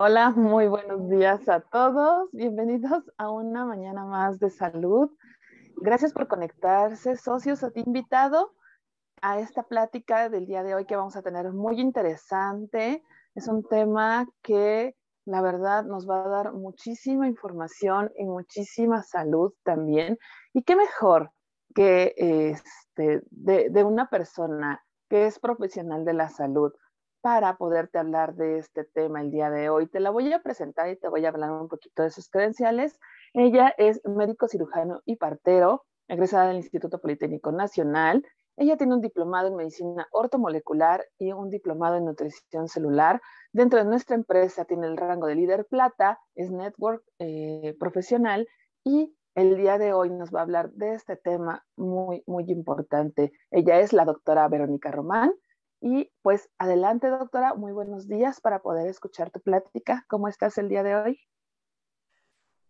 Hola, muy buenos días a todos. Bienvenidos a una mañana más de salud. Gracias por conectarse, socios, a ti invitado a esta plática del día de hoy que vamos a tener muy interesante. Es un tema que la verdad nos va a dar muchísima información y muchísima salud también. Y qué mejor que este, de, de una persona que es profesional de la salud para poderte hablar de este tema el día de hoy. Te la voy a presentar y te voy a hablar un poquito de sus credenciales. Ella es médico cirujano y partero, egresada del Instituto Politécnico Nacional. Ella tiene un diplomado en medicina ortomolecular y un diplomado en nutrición celular. Dentro de nuestra empresa tiene el rango de líder plata, es network eh, profesional y el día de hoy nos va a hablar de este tema muy, muy importante. Ella es la doctora Verónica Román, y pues adelante, doctora, muy buenos días para poder escuchar tu plática. ¿Cómo estás el día de hoy?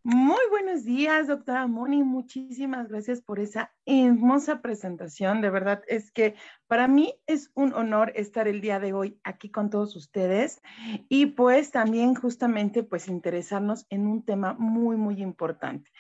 Muy buenos días, doctora Moni. Muchísimas gracias por esa hermosa presentación. De verdad es que para mí es un honor estar el día de hoy aquí con todos ustedes y pues también justamente pues interesarnos en un tema muy, muy importante.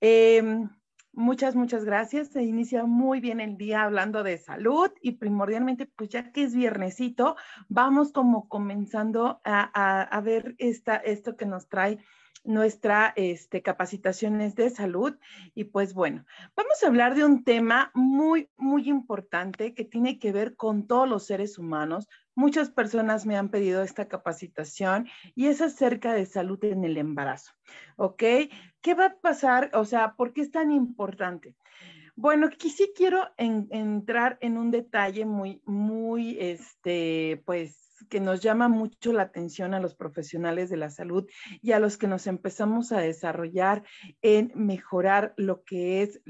Em, Muchas, muchas gracias. Se inicia muy bien el día hablando de salud y primordialmente, pues ya que es viernesito, vamos como comenzando a, ver esto que nos trae nuestra este, capacitaciones de salud. Y pues bueno, vamos a hablar de un tema muy, muy importante que tiene que ver con todos los seres humanos, Muchas personas me han pedido esta capacitación y es acerca de salud en el embarazo. ¿Ok? ¿Qué va a pasar? O sea, ¿por qué es tan importante? Bueno, aquí sí quiero entrar en un detalle muy, muy, este, pues, que nos llama mucho la atención a los profesionales de la salud y a los que nos empezamos a desarrollar en mejorar lo que es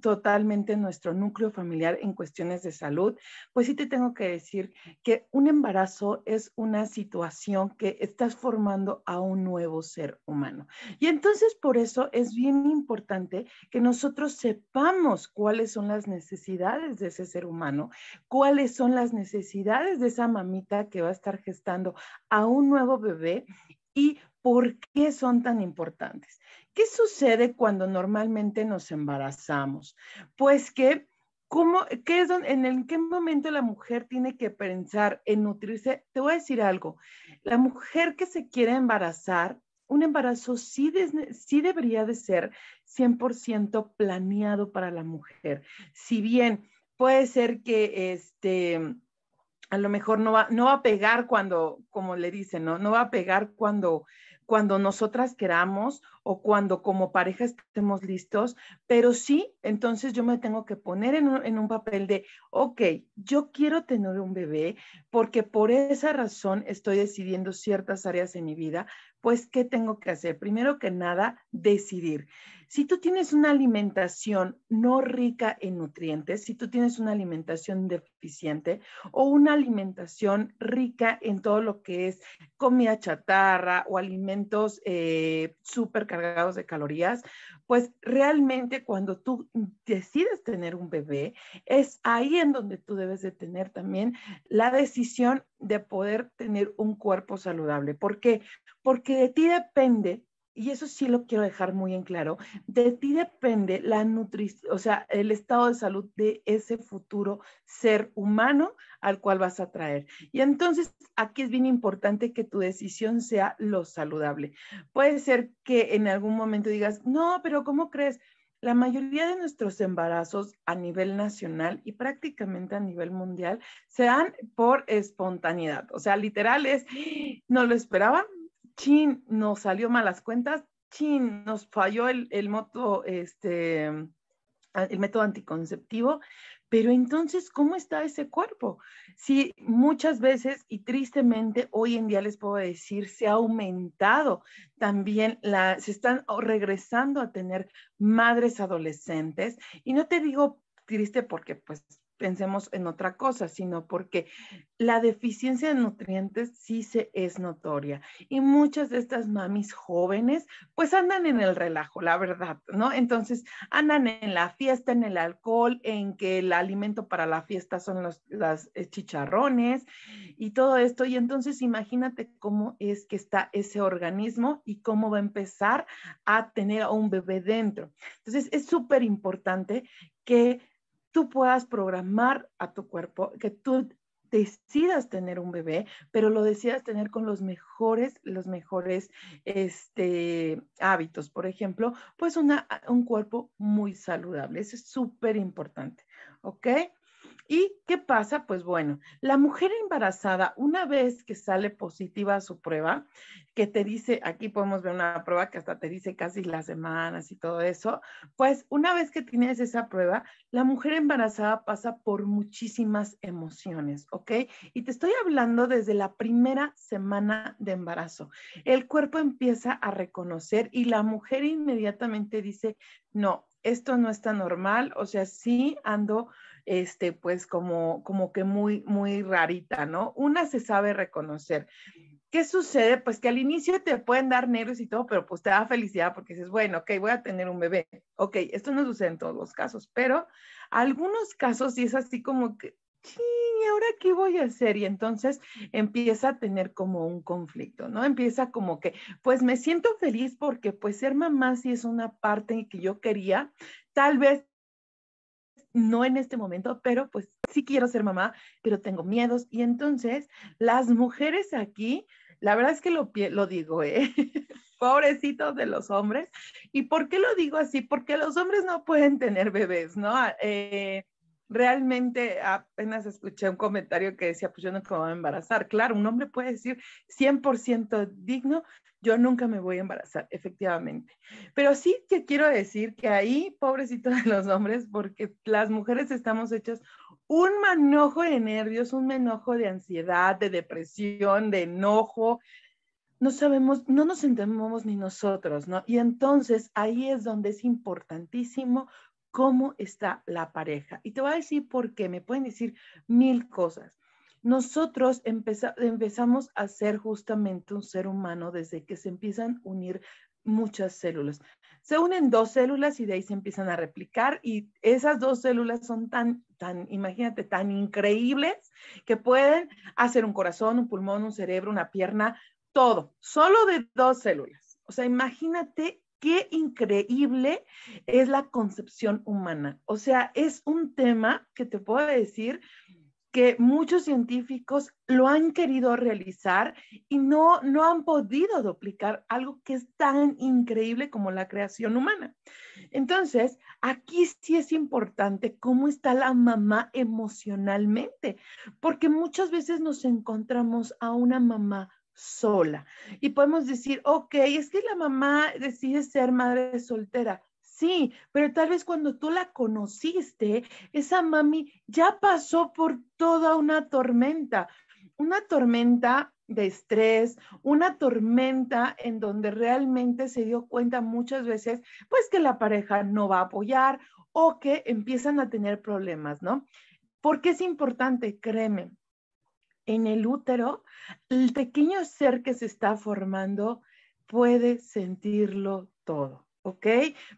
totalmente nuestro núcleo familiar en cuestiones de salud, pues sí te tengo que decir que un embarazo es una situación que estás formando a un nuevo ser humano. Y entonces por eso es bien importante que nosotros sepamos cuáles son las necesidades de ese ser humano, cuáles son las necesidades de esa mamita que va a estar gestando a un nuevo bebé y por qué son tan importantes. ¿Qué sucede cuando normalmente nos embarazamos? Pues que ¿Cómo, qué es en, el, qué momento la mujer tiene que pensar en nutrirse? Te voy a decir algo. La mujer que se quiere embarazar, un embarazo sí, sí debería de ser 100% planeado para la mujer. Si bien puede ser que este a lo mejor no va, no va a pegar cuando, como le dicen, ¿no? No va a pegar cuando, cuando nosotras queramos o cuando como pareja estemos listos, pero sí, entonces yo me tengo que poner en un, en un, papel de, ok, yo quiero tener un bebé porque por esa razón estoy decidiendo ciertas áreas en mi vida, pues ¿qué tengo que hacer? Primero que nada, decidir. Si tú tienes una alimentación no rica en nutrientes, si tú tienes una alimentación deficiente o una alimentación rica en todo lo que es comida chatarra o alimentos eh, supercargados cargados de calorías, pues realmente cuando tú decides tener un bebé, es ahí en donde tú debes de tener también la decisión de poder tener un cuerpo saludable. ¿Por qué? Porque de ti depende, y eso sí lo quiero dejar muy en claro, de ti depende la nutrición, o sea, el estado de salud de ese futuro ser humano al cual vas a traer. Y entonces aquí es bien importante que tu decisión sea lo saludable. Puede ser que en algún momento digas, no, pero ¿cómo crees? La mayoría de nuestros embarazos a nivel nacional y prácticamente a nivel mundial se dan por espontaneidad. O sea, literal es, no lo esperaban, chin, nos salió malas cuentas, chin, nos falló el, el método este, anticonceptivo, pero entonces, ¿cómo está ese cuerpo? Si muchas veces y tristemente hoy en día les puedo decir, se ha aumentado también, se están oh, regresando a tener madres adolescentes. Y no te digo triste porque pues pensemos en otra cosa, sino porque la deficiencia de nutrientes sí se es notoria y muchas de estas mamis jóvenes pues andan en el relajo, la verdad, ¿no? Entonces andan en la fiesta, en el alcohol, en que el alimento para la fiesta son los eh, chicharrones y todo esto y entonces imagínate cómo es que está ese organismo y cómo va a empezar a tener a un bebé dentro. Entonces es súper importante que tú puedas programar a tu cuerpo, que tú decidas tener un bebé, pero lo decidas tener con los mejores, los mejores este, hábitos. Por ejemplo, pues una, un cuerpo muy saludable. Eso es súper importante, ¿ok? ¿Y qué pasa? Pues bueno, la mujer embarazada, una vez que sale positiva su prueba, que te dice, aquí podemos ver una prueba que hasta te dice casi las semanas y todo eso, pues una vez que tienes esa prueba, la mujer embarazada pasa por muchísimas emociones, ¿ok? Y te estoy hablando desde la primera semana de embarazo. El cuerpo empieza a reconocer y la mujer inmediatamente dice, no, esto no está normal, o sea, sí ando este, pues como, como que muy, muy rarita, ¿no? Una se sabe reconocer. ¿Qué sucede? Pues que al inicio te pueden dar nervios y todo, pero pues te da felicidad porque dices, bueno, ok, voy a tener un bebé. Ok, esto no sucede en todos los casos, pero algunos casos sí es así como que, sí, ¿y ahora qué voy a hacer? Y entonces empieza a tener como un conflicto, ¿no? Empieza como que, pues me siento feliz porque pues ser mamá sí es una parte que yo quería, tal vez no en este momento, pero pues sí quiero ser mamá, pero tengo miedos. Y entonces las mujeres aquí, la verdad es que lo, lo digo, ¿eh? pobrecitos de los hombres. ¿Y por qué lo digo así? Porque los hombres no pueden tener bebés, ¿no? Ah, eh, realmente apenas escuché un comentario que decía, pues yo nunca me voy a embarazar. Claro, un hombre puede decir 100% digno, yo nunca me voy a embarazar, efectivamente. Pero sí que quiero decir que ahí, pobrecitos de los hombres, porque las mujeres estamos hechas un manojo de nervios, un manojo de ansiedad, de depresión, de enojo, no sabemos, no nos entendemos ni nosotros, ¿no? Y entonces ahí es donde es importantísimo cómo está la pareja. Y te voy a decir por qué, me pueden decir mil cosas. Nosotros empezamos a ser justamente un ser humano desde que se empiezan a unir muchas células. Se unen dos células y de ahí se empiezan a replicar y esas dos células son tan, tan, imagínate, tan increíbles que pueden hacer un corazón, un pulmón, un cerebro, una pierna, todo, solo de dos células. O sea, imagínate qué increíble es la concepción humana. O sea, es un tema que te puedo decir que muchos científicos lo han querido realizar y no, no han podido duplicar algo que es tan increíble como la creación humana. Entonces, aquí sí es importante cómo está la mamá emocionalmente, porque muchas veces nos encontramos a una mamá sola. Y podemos decir, ok, es que la mamá decide ser madre soltera. Sí, pero tal vez cuando tú la conociste, esa mami ya pasó por toda una tormenta, una tormenta de estrés, una tormenta en donde realmente se dio cuenta muchas veces, pues que la pareja no va a apoyar o que empiezan a tener problemas, ¿no? Porque es importante, créeme, en el útero, el pequeño ser que se está formando puede sentirlo todo, ¿ok?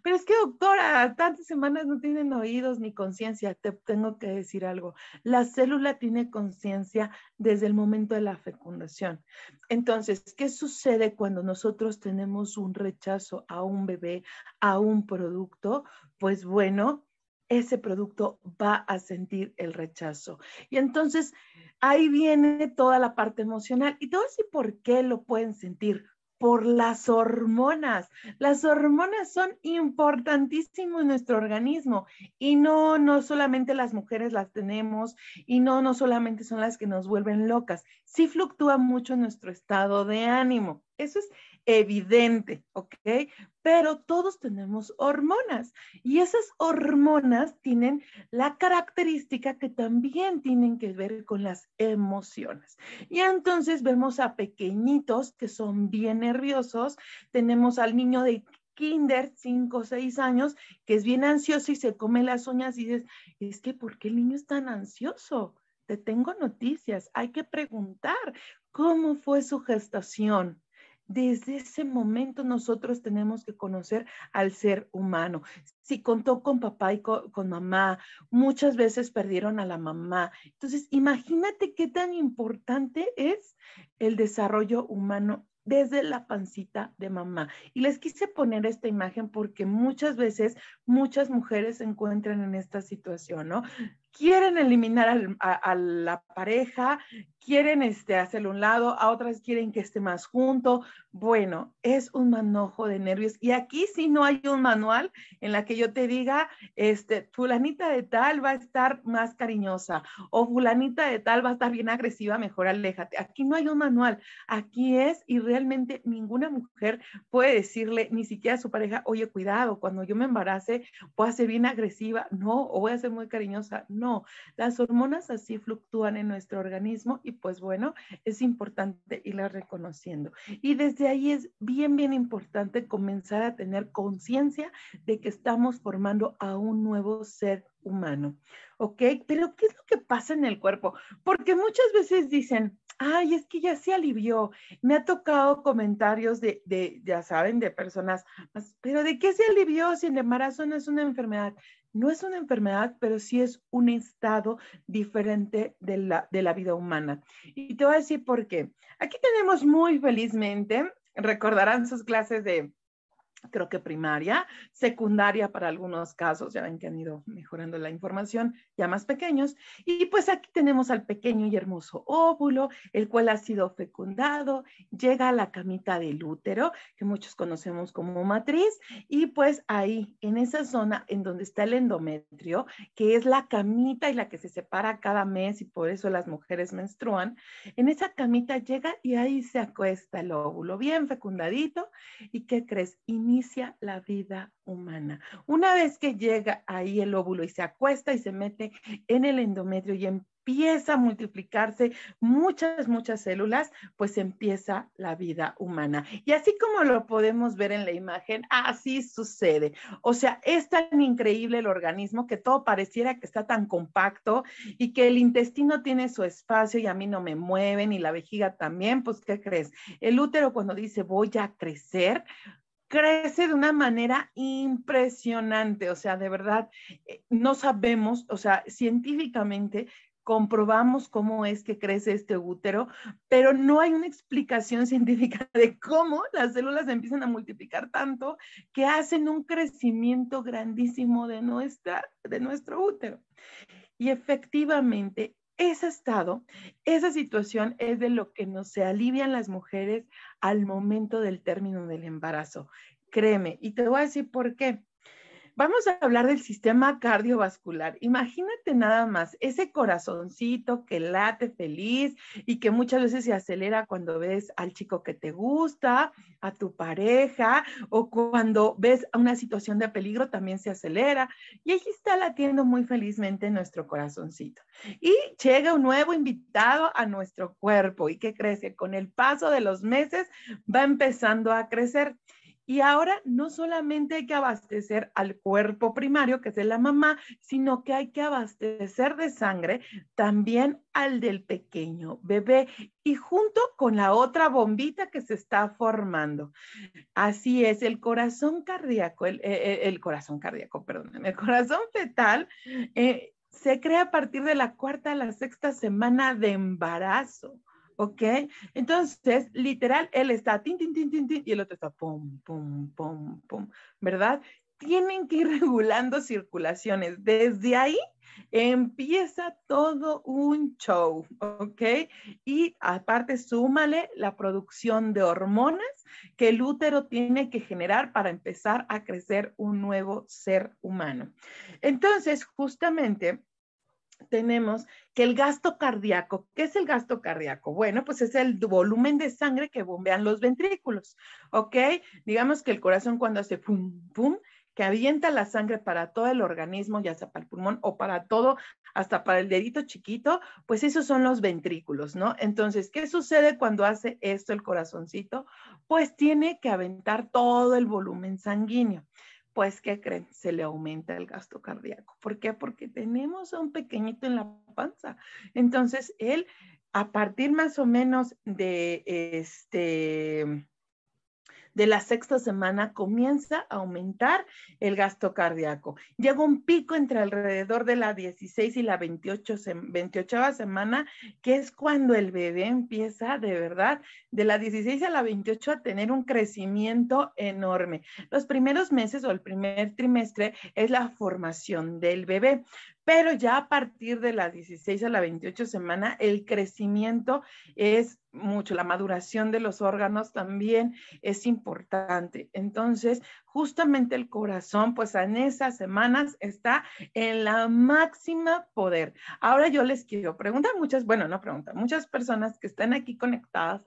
Pero es que, doctora, tantas semanas no tienen oídos ni conciencia, te tengo que decir algo. La célula tiene conciencia desde el momento de la fecundación. Entonces, ¿qué sucede cuando nosotros tenemos un rechazo a un bebé, a un producto? Pues bueno, ese producto va a sentir el rechazo. Y entonces ahí viene toda la parte emocional. Y todo y por qué lo pueden sentir. Por las hormonas. Las hormonas son importantísimas en nuestro organismo y no, no solamente las mujeres las tenemos y no, no solamente son las que nos vuelven locas. Sí fluctúa mucho nuestro estado de ánimo. Eso es evidente, ¿ok? Pero todos tenemos hormonas y esas hormonas tienen la característica que también tienen que ver con las emociones. Y entonces vemos a pequeñitos que son bien nerviosos, tenemos al niño de kinder, 5 o 6 años, que es bien ansioso y se come las uñas y dices, es que ¿por qué el niño es tan ansioso? Te tengo noticias, hay que preguntar cómo fue su gestación, desde ese momento nosotros tenemos que conocer al ser humano. Si contó con papá y con, mamá, muchas veces perdieron a la mamá. Entonces, imagínate qué tan importante es el desarrollo humano desde la pancita de mamá. Y les quise poner esta imagen porque muchas veces muchas mujeres se encuentran en esta situación, ¿no? Quieren eliminar a la pareja, quieren este, hacerlo un lado, a otras quieren que esté más junto. Bueno, es un manojo de nervios. Y aquí si no hay un manual en la que yo te diga, este, fulanita de tal va a estar más cariñosa o fulanita de tal va a estar bien agresiva, mejor aléjate. Aquí no hay un manual. Aquí es y realmente ninguna mujer puede decirle ni siquiera a su pareja, oye, cuidado, cuando yo me embarace voy a ser bien agresiva, no, o voy a ser muy cariñosa. No, las hormonas así fluctúan en nuestro organismo y pues bueno, es importante irla reconociendo. Y desde ahí es bien, bien importante comenzar a tener conciencia de que estamos formando a un nuevo ser humano. ¿Ok? Pero ¿qué es lo que pasa en el cuerpo? Porque muchas veces dicen, ay, es que ya se alivió. Me ha tocado comentarios de, de, ya saben, de personas, pero ¿de qué se alivió si el embarazo no es una enfermedad? no es una enfermedad, pero sí es un estado diferente de la, de la vida humana. Y te voy a decir por qué. Aquí tenemos muy felizmente, recordarán sus clases de creo que primaria, secundaria para algunos casos, ya ven que han ido mejorando la información, ya más pequeños. Y pues aquí tenemos al pequeño y hermoso óvulo, el cual ha sido fecundado, llega a la camita del útero, que muchos conocemos como matriz, y pues ahí, en esa zona en donde está el endometrio, que es la camita y la que se separa cada mes y por eso las mujeres menstruan, en esa camita llega y ahí se acuesta el óvulo, bien fecundadito, y ¿qué crees? Inicia inicia la vida humana. Una vez que llega ahí el óvulo y se acuesta y se mete en el endometrio y empieza a multiplicarse muchas, muchas células, pues empieza la vida humana. Y así como lo podemos ver en la imagen, así sucede. O sea, es tan increíble el organismo que todo pareciera que está tan compacto y que el intestino tiene su espacio y a mí no me mueven y la vejiga también, pues ¿qué crees? El útero cuando dice voy a crecer, crece de una manera impresionante, o sea, de verdad, eh, no sabemos, o sea, científicamente comprobamos cómo es que crece este útero, pero no hay una explicación científica de cómo las células empiezan a multiplicar tanto que hacen un crecimiento grandísimo de, nuestra, de nuestro útero. Y efectivamente, ese estado, esa situación es de lo que nos se alivian las mujeres al momento del término del embarazo. Créeme, y te voy a decir por qué. Vamos a hablar del sistema cardiovascular. Imagínate nada más ese corazoncito que late feliz y que muchas veces se acelera cuando ves al chico que te gusta, a tu pareja o cuando ves a una situación de peligro también se acelera. Y ahí está latiendo muy felizmente nuestro corazoncito. Y llega un nuevo invitado a nuestro cuerpo y que crece con el paso de los meses va empezando a crecer. Y ahora no solamente hay que abastecer al cuerpo primario, que es de la mamá, sino que hay que abastecer de sangre también al del pequeño bebé y junto con la otra bombita que se está formando. Así es, el corazón cardíaco, el, eh, eh, corazón cardíaco, perdón, el corazón fetal. Eh, se crea a partir de la cuarta a la sexta semana de embarazo. ¿ok? Entonces, literal, él está tin, tin, tin, tin, y el otro está pum, pum, pum, pum, ¿verdad? Tienen que ir regulando circulaciones. Desde ahí empieza todo un show, ¿ok? Y aparte, súmale la producción de hormonas que el útero tiene que generar para empezar a crecer un nuevo ser humano. Entonces, justamente, tenemos que el gasto cardíaco, ¿qué es el gasto cardíaco? Bueno, pues es el volumen de sangre que bombean los ventrículos, ¿ok? Digamos que el corazón cuando hace pum, pum, que avienta la sangre para todo el organismo, ya sea para el pulmón o para todo, hasta para el dedito chiquito, pues esos son los ventrículos, ¿no? Entonces, ¿qué sucede cuando hace esto el corazoncito? Pues tiene que aventar todo el volumen sanguíneo pues ¿qué creen? Se le aumenta el gasto cardíaco. ¿Por qué? Porque tenemos a un pequeñito en la panza. Entonces, él, a partir más o menos de este de la sexta semana comienza a aumentar el gasto cardíaco. Llega un pico entre alrededor de la 16 y la 28, semana, que es cuando el bebé empieza de verdad de la 16 a la 28 a tener un crecimiento enorme. Los primeros meses o el primer trimestre es la formación del bebé pero ya a partir de las 16 a la 28 semana, el crecimiento es mucho, la maduración de los órganos también es importante. Entonces, justamente el corazón, pues en esas semanas está en la máxima poder. Ahora yo les quiero preguntar muchas, bueno, no preguntar, muchas personas que están aquí conectadas,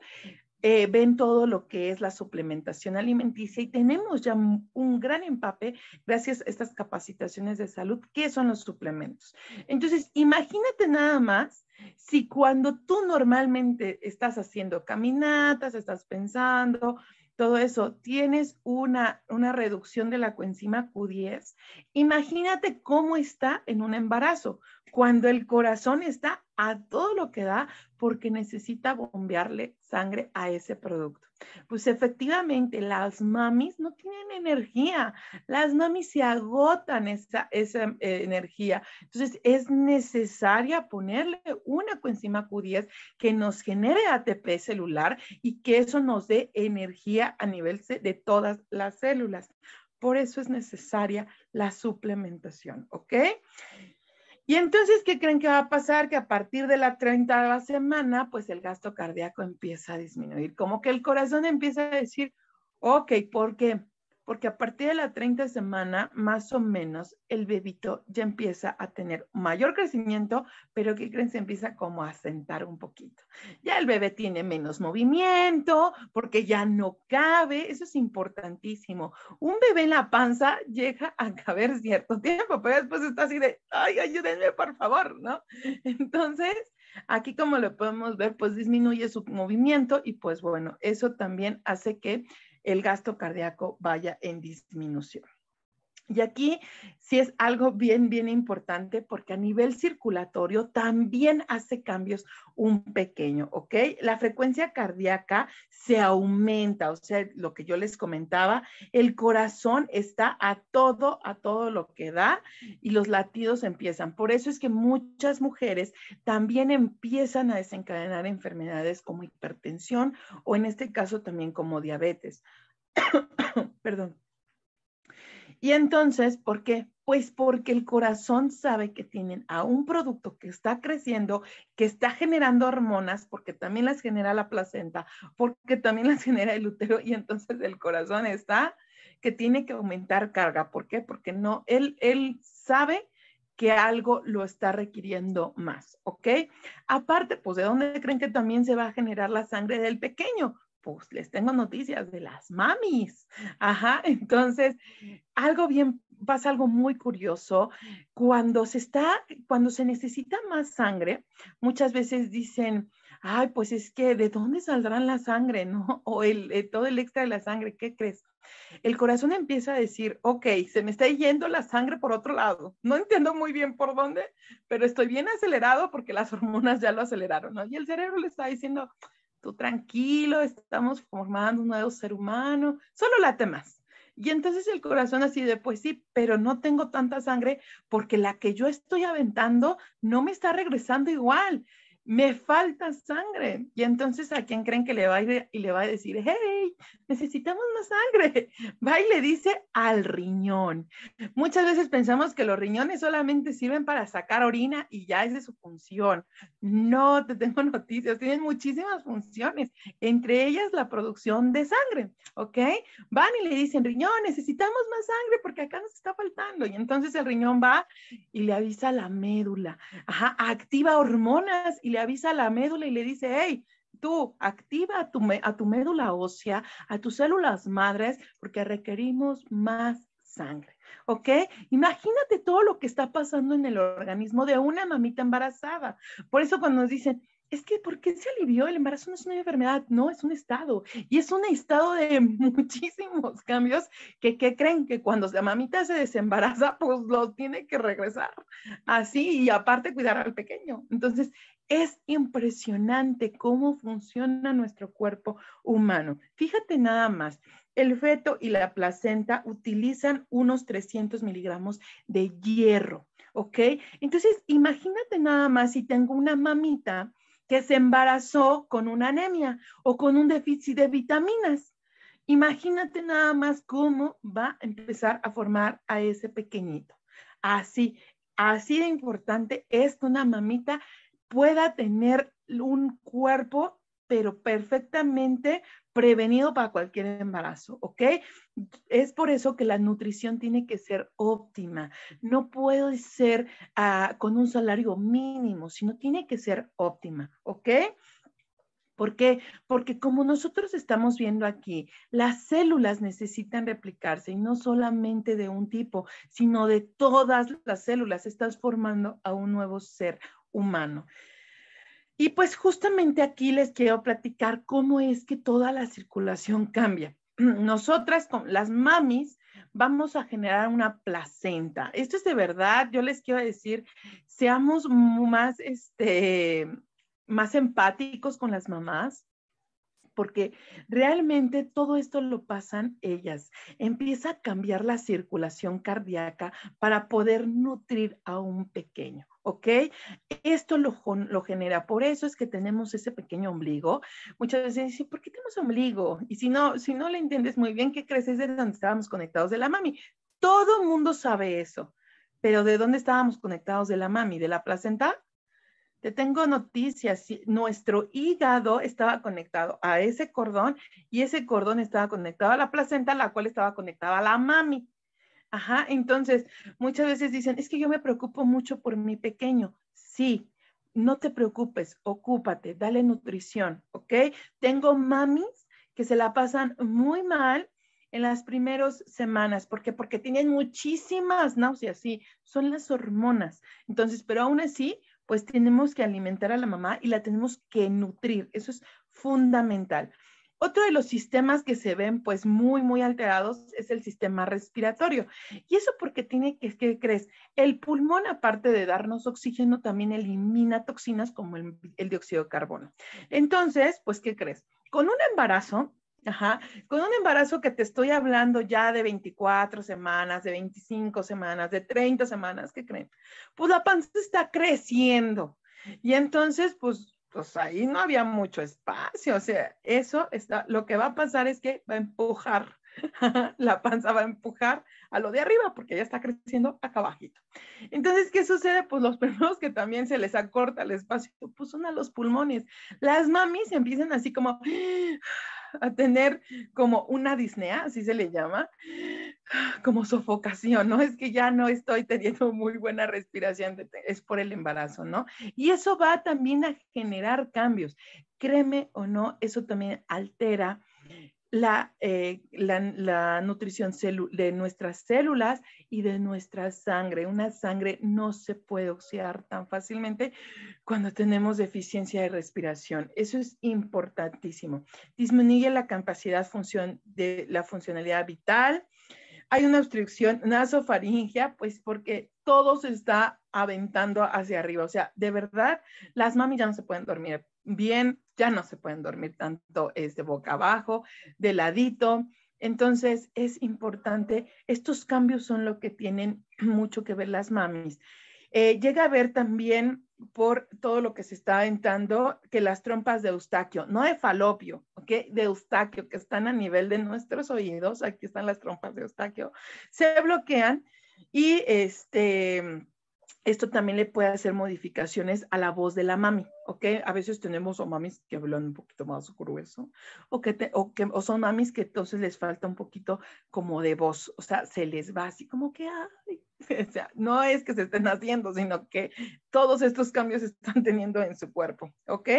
eh, ven todo lo que es la suplementación alimenticia y tenemos ya un gran empape gracias a estas capacitaciones de salud, que son los suplementos. Entonces, imagínate nada más si cuando tú normalmente estás haciendo caminatas, estás pensando, todo eso, tienes una, una reducción de la coenzima Q10, imagínate cómo está en un embarazo, cuando el corazón está a todo lo que da porque necesita bombearle sangre a ese producto. Pues efectivamente, las mamis no tienen energía, las mamis se agotan esa, esa em, eh, energía. Entonces, es necesaria ponerle una coenzima Q10 que nos genere ATP celular y que eso nos dé energía a nivel de todas las células. Por eso es necesaria la suplementación, ¿ok? Y entonces, ¿qué creen que va a pasar? Que a partir de la 30 de la semana, pues el gasto cardíaco empieza a disminuir, como que el corazón empieza a decir, ok, porque porque a partir de la 30 semana, más o menos, el bebito ya empieza a tener mayor crecimiento, pero que creen? Se empieza como a sentar un poquito. Ya el bebé tiene menos movimiento, porque ya no cabe, eso es importantísimo. Un bebé en la panza llega a caber cierto tiempo, pero después está así de, ay, ayúdenme, por favor, ¿no? Entonces, Aquí como lo podemos ver, pues disminuye su movimiento y pues bueno, eso también hace que el gasto cardíaco vaya en disminución. Y aquí sí es algo bien, bien importante porque a nivel circulatorio también hace cambios un pequeño, ¿ok? La frecuencia cardíaca se aumenta, o sea, lo que yo les comentaba, el corazón está a todo, a todo lo que da y los latidos empiezan. Por eso es que muchas mujeres también empiezan a desencadenar enfermedades como hipertensión o en este caso también como diabetes. Perdón y entonces, ¿por qué? Pues porque el corazón sabe que tienen a un producto que está creciendo, que está generando hormonas, porque también las genera la placenta, porque también las genera el útero y entonces el corazón está que tiene que aumentar carga. ¿Por qué? Porque no, él, él sabe que algo lo está requiriendo más, ¿ok? Aparte, pues, ¿de dónde creen que también se va a generar la sangre del pequeño? pues les tengo noticias de las mamis. Ajá, entonces, algo bien, pasa algo muy curioso. Cuando se está, cuando se necesita más sangre, muchas veces dicen, ay, pues es que, ¿de dónde saldrán la sangre, no? O el, eh, todo el extra de la sangre, ¿qué crees? El corazón empieza a decir, ok, se me está yendo la sangre por otro lado. No entiendo muy bien por dónde, pero estoy bien acelerado porque las hormonas ya lo aceleraron, ¿no? Y el cerebro le está diciendo, tú tranquilo, estamos formando un nuevo ser humano, solo late más. Y entonces el corazón así de, pues sí, pero no tengo tanta sangre porque la que yo estoy aventando no me está regresando igual me falta sangre. Y entonces a quién creen que le va a ir y le va a decir, hey, necesitamos más sangre. Va y le dice al riñón. Muchas veces pensamos que los riñones solamente sirven para sacar orina y ya es de su función. No, te tengo noticias, tienen muchísimas funciones, entre ellas la producción de sangre, ¿ok? Van y le dicen, riñón, necesitamos más sangre porque acá nos está faltando. Y entonces el riñón va y le avisa a la médula, Ajá, activa hormonas y le avisa a la médula y le dice, hey, tú activa a tu, a tu médula ósea, a tus células madres, porque requerimos más sangre. ¿ok? Imagínate todo lo que está pasando en el organismo de una mamita embarazada. Por eso cuando nos dicen, es que ¿por qué se alivió? El embarazo no es una enfermedad, no, es un estado. Y es un estado de muchísimos cambios que, creen que cuando la mamita se desembaraza, pues lo tiene que regresar así y aparte cuidar al pequeño. Entonces, es impresionante cómo funciona nuestro cuerpo humano. Fíjate nada más, el feto y la placenta utilizan unos 300 miligramos de hierro, ¿ok? Entonces, imagínate nada más si tengo una mamita que se embarazó con una anemia o con un déficit de vitaminas. Imagínate nada más cómo va a empezar a formar a ese pequeñito. Así, así de importante es una mamita pueda tener un cuerpo, pero perfectamente prevenido para cualquier embarazo, ¿ok? Es por eso que la nutrición tiene que ser óptima. No puede ser ah, con un salario mínimo, sino tiene que ser óptima, ¿ok? ¿Por qué? Porque como nosotros estamos viendo aquí, las células necesitan replicarse y no solamente de un tipo, sino de todas las células. Estás formando a un nuevo ser, humano. Y pues justamente aquí les quiero platicar cómo es que toda la circulación cambia. Nosotras, las mamis, vamos a generar una placenta. Esto es de verdad, yo les quiero decir, seamos más, este, más empáticos con las mamás porque realmente todo esto lo pasan ellas. Empieza a cambiar la circulación cardíaca para poder nutrir a un pequeño. ¿ok? Esto lo, genera, por eso es que tenemos ese pequeño ombligo. Muchas veces dicen, ¿por qué tenemos ombligo? Y si no, si no le entiendes muy bien, ¿qué crees? Es de donde estábamos conectados de la mami. Todo mundo sabe eso, pero ¿de dónde estábamos conectados de la mami? ¿De la placenta? Te tengo noticias, nuestro hígado estaba conectado a ese cordón y ese cordón estaba conectado a la placenta, la cual estaba conectada a la mami. Ajá, entonces muchas veces dicen, es que yo me preocupo mucho por mi pequeño. Sí, no te preocupes, ocúpate, dale nutrición, ¿ok? Tengo mamis que se la pasan muy mal en las primeras semanas, ¿por qué? Porque tienen muchísimas náuseas, sí, son las hormonas. Entonces, pero aún así, pues tenemos que alimentar a la mamá y la tenemos que nutrir. Eso es fundamental. Otro de los sistemas que se ven pues muy, muy alterados es el sistema respiratorio. ¿Y eso porque tiene que, ¿qué crees? El pulmón, aparte de darnos oxígeno, también elimina toxinas como el, el dióxido de carbono. Entonces, pues, ¿qué crees? Con un embarazo, Ajá, con un embarazo que te estoy hablando ya de 24 semanas, de 25 semanas, de 30 semanas, ¿qué creen? Pues la panza está creciendo. Y entonces, pues, pues ahí no había mucho espacio. O sea, eso está, lo que va a pasar es que va a empujar, la panza va a empujar a lo de arriba porque ya está creciendo acá abajito. Entonces, ¿qué sucede? Pues los primeros que también se les acorta el espacio, pues son a los pulmones. Las mamis empiezan así como a tener como una disnea, así se le llama, como sofocación, ¿no? Es que ya no estoy teniendo muy buena respiración, es por el embarazo, ¿no? Y eso va también a generar cambios. Créeme o no, eso también altera eh, la, la, nutrición de nuestras células y de nuestra sangre. Una sangre no se puede oxidar tan fácilmente cuando tenemos deficiencia de respiración. Eso es importantísimo. Disminuye la capacidad función de la funcionalidad vital. Hay una obstrucción nasofaringea, pues porque todo se está aventando hacia arriba. O sea, de verdad, las mami ya no se pueden dormir bien, ya no se pueden dormir tanto es de boca abajo, de ladito. Entonces es importante, estos cambios son lo que tienen mucho que ver las mamis. Eh, llega a ver también por todo lo que se está aventando que las trompas de eustaquio, no de falopio, ¿ok? De eustaquio, que están a nivel de nuestros oídos, aquí están las trompas de eustaquio, se bloquean y este esto también le puede hacer modificaciones a la voz de la mami, ¿ok? A veces tenemos o mamis que hablan un poquito más grueso, o son mamis que entonces les falta un poquito como de voz, o sea, se les va así como que, ay, o sea, no es que se estén haciendo, sino que todos estos cambios están teniendo en su cuerpo, ¿ok?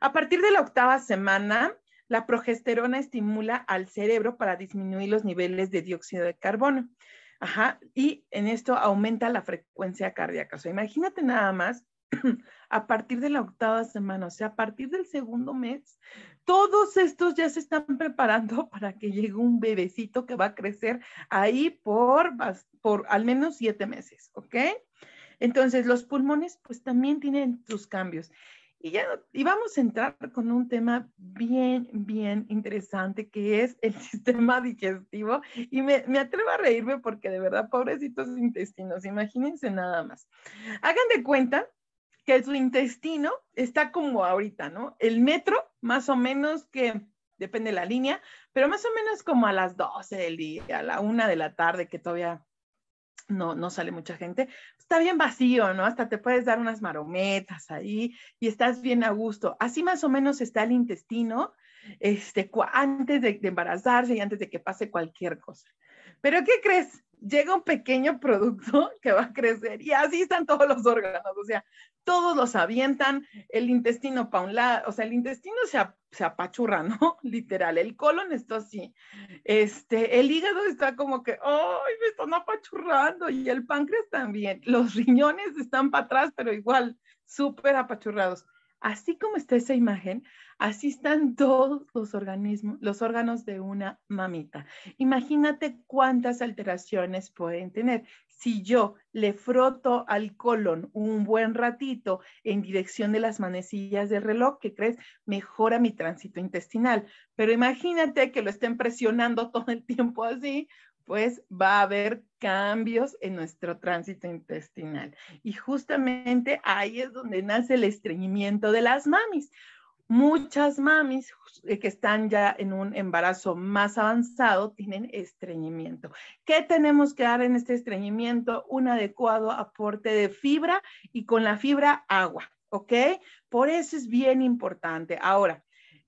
A partir de la octava semana, la progesterona estimula al cerebro para disminuir los niveles de dióxido de carbono. Ajá, y en esto aumenta la frecuencia cardíaca. O sea, imagínate nada más, a partir de la octava semana, o sea, a partir del segundo mes, todos estos ya se están preparando para que llegue un bebecito que va a crecer ahí por, por al menos siete meses, ¿ok? Entonces, los pulmones pues también tienen sus cambios. Y ya, y vamos a entrar con un tema bien, bien interesante que es el sistema digestivo. Y me, atrevo a reírme porque de verdad, pobrecitos intestinos, imagínense nada más. Hagan de cuenta que su intestino está como ahorita, ¿no? El metro, más o menos que depende de la línea, pero más o menos como a las 12 del día, a la una de la tarde, que todavía no, no sale mucha gente, está bien vacío, ¿no? Hasta te puedes dar unas marometas ahí y estás bien a gusto. Así más o menos está el intestino este, antes de, de embarazarse y antes de que pase cualquier cosa. Pero ¿qué crees? llega un pequeño producto que va a crecer y así están todos los órganos, o sea, todos los avientan, el intestino pa' un lado, o sea, el intestino se, se apachurra, ¿no? Literal, el colon está así, este, el hígado está como que, ¡ay, me están apachurrando! Y el páncreas también, los riñones están para atrás, pero igual, súper apachurrados. Así como está esa imagen, Así están todos los organismos, los órganos de una mamita. Imagínate cuántas alteraciones pueden tener. Si yo le froto al colon un buen ratito en dirección de las manecillas del reloj, ¿qué crees? Mejora mi tránsito intestinal. Pero imagínate que lo estén presionando todo el tiempo así, pues va a haber cambios en nuestro tránsito intestinal. Y justamente ahí es donde nace el estreñimiento de las mamis, Muchas mamis eh, que están ya en un embarazo más avanzado tienen estreñimiento. ¿Qué tenemos que dar en este estreñimiento? Un adecuado aporte de fibra y con la fibra agua, ¿ok? Por eso es bien importante. Ahora,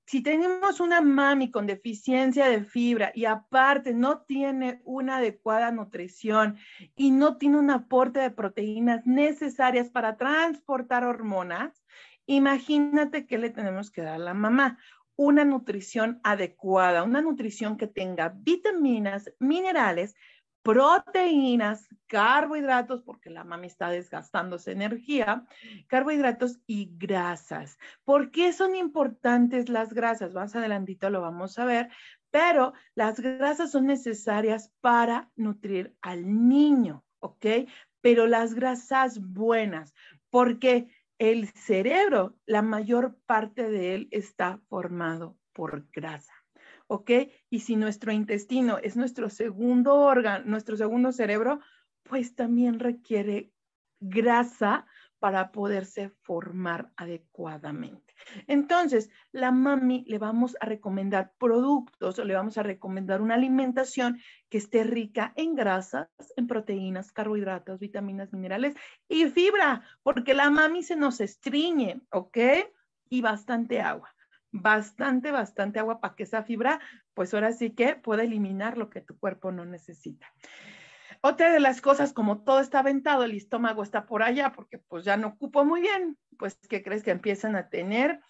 si tenemos una mami con deficiencia de fibra y aparte no tiene una adecuada nutrición y no tiene un aporte de proteínas necesarias para transportar hormonas, Imagínate qué le tenemos que dar a la mamá. Una nutrición adecuada, una nutrición que tenga vitaminas, minerales, proteínas, carbohidratos, porque la mami está desgastándose energía, carbohidratos y grasas. ¿Por qué son importantes las grasas? Más adelantito lo vamos a ver, pero las grasas son necesarias para nutrir al niño, ¿ok? Pero las grasas buenas, porque el cerebro, la mayor parte de él está formado por grasa. ¿Ok? Y si nuestro intestino es nuestro segundo órgano, nuestro segundo cerebro, pues también requiere grasa para poderse formar adecuadamente. Entonces, la mami le vamos a recomendar productos o le vamos a recomendar una alimentación que esté rica en grasas, en proteínas, carbohidratos, vitaminas, minerales y fibra, porque la mami se nos estriñe, ¿ok? Y bastante agua, bastante, bastante agua para que esa fibra, pues ahora sí que pueda eliminar lo que tu cuerpo no necesita. Otra de las cosas, como todo está aventado, el estómago está por allá porque pues ya no ocupo muy bien, pues ¿qué crees que empiezan a tener?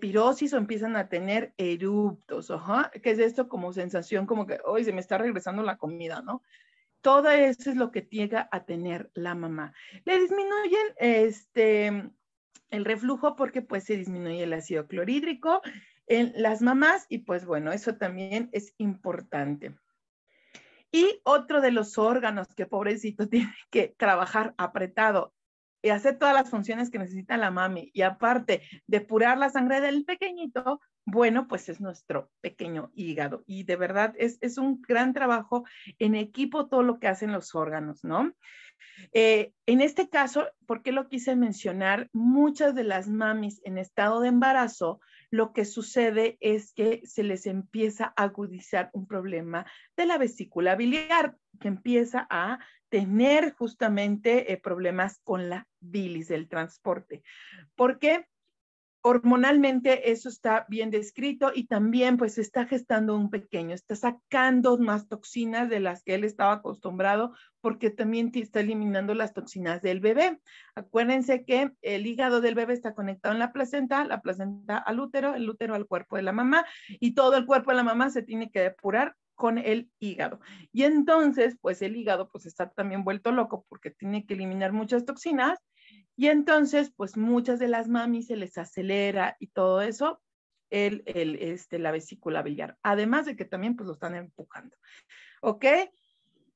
pirosis o empiezan a tener eruptos, que es esto como sensación como que, hoy se me está regresando la comida, ¿no? Todo eso es lo que llega a tener la mamá. Le disminuyen este, el reflujo porque pues se disminuye el ácido clorhídrico en las mamás y pues bueno, eso también es importante. Y otro de los órganos que pobrecito tiene que trabajar apretado y hacer todas las funciones que necesita la mami y aparte depurar la sangre del pequeñito, bueno, pues es nuestro pequeño hígado. Y de verdad es, un gran trabajo en equipo todo lo que hacen los órganos, ¿no? Eh, en este caso, ¿por qué lo quise mencionar? Muchas de las mamis en estado de embarazo lo que sucede es que se les empieza a agudizar un problema de la vesícula biliar, que empieza a tener justamente eh, problemas con la bilis, del transporte. ¿Por qué? hormonalmente eso está bien descrito y también pues está gestando un pequeño, está sacando más toxinas de las que él estaba acostumbrado porque también está eliminando las toxinas del bebé. Acuérdense que el hígado del bebé está conectado en la placenta, la placenta al útero, el útero al cuerpo de la mamá y todo el cuerpo de la mamá se tiene que depurar con el hígado. Y entonces, pues el hígado pues está también vuelto loco porque tiene que eliminar muchas toxinas y entonces, pues muchas de las mamis se les acelera y todo eso, el, el, este, la vesícula biliar. Además de que también pues lo están empujando. ¿Ok?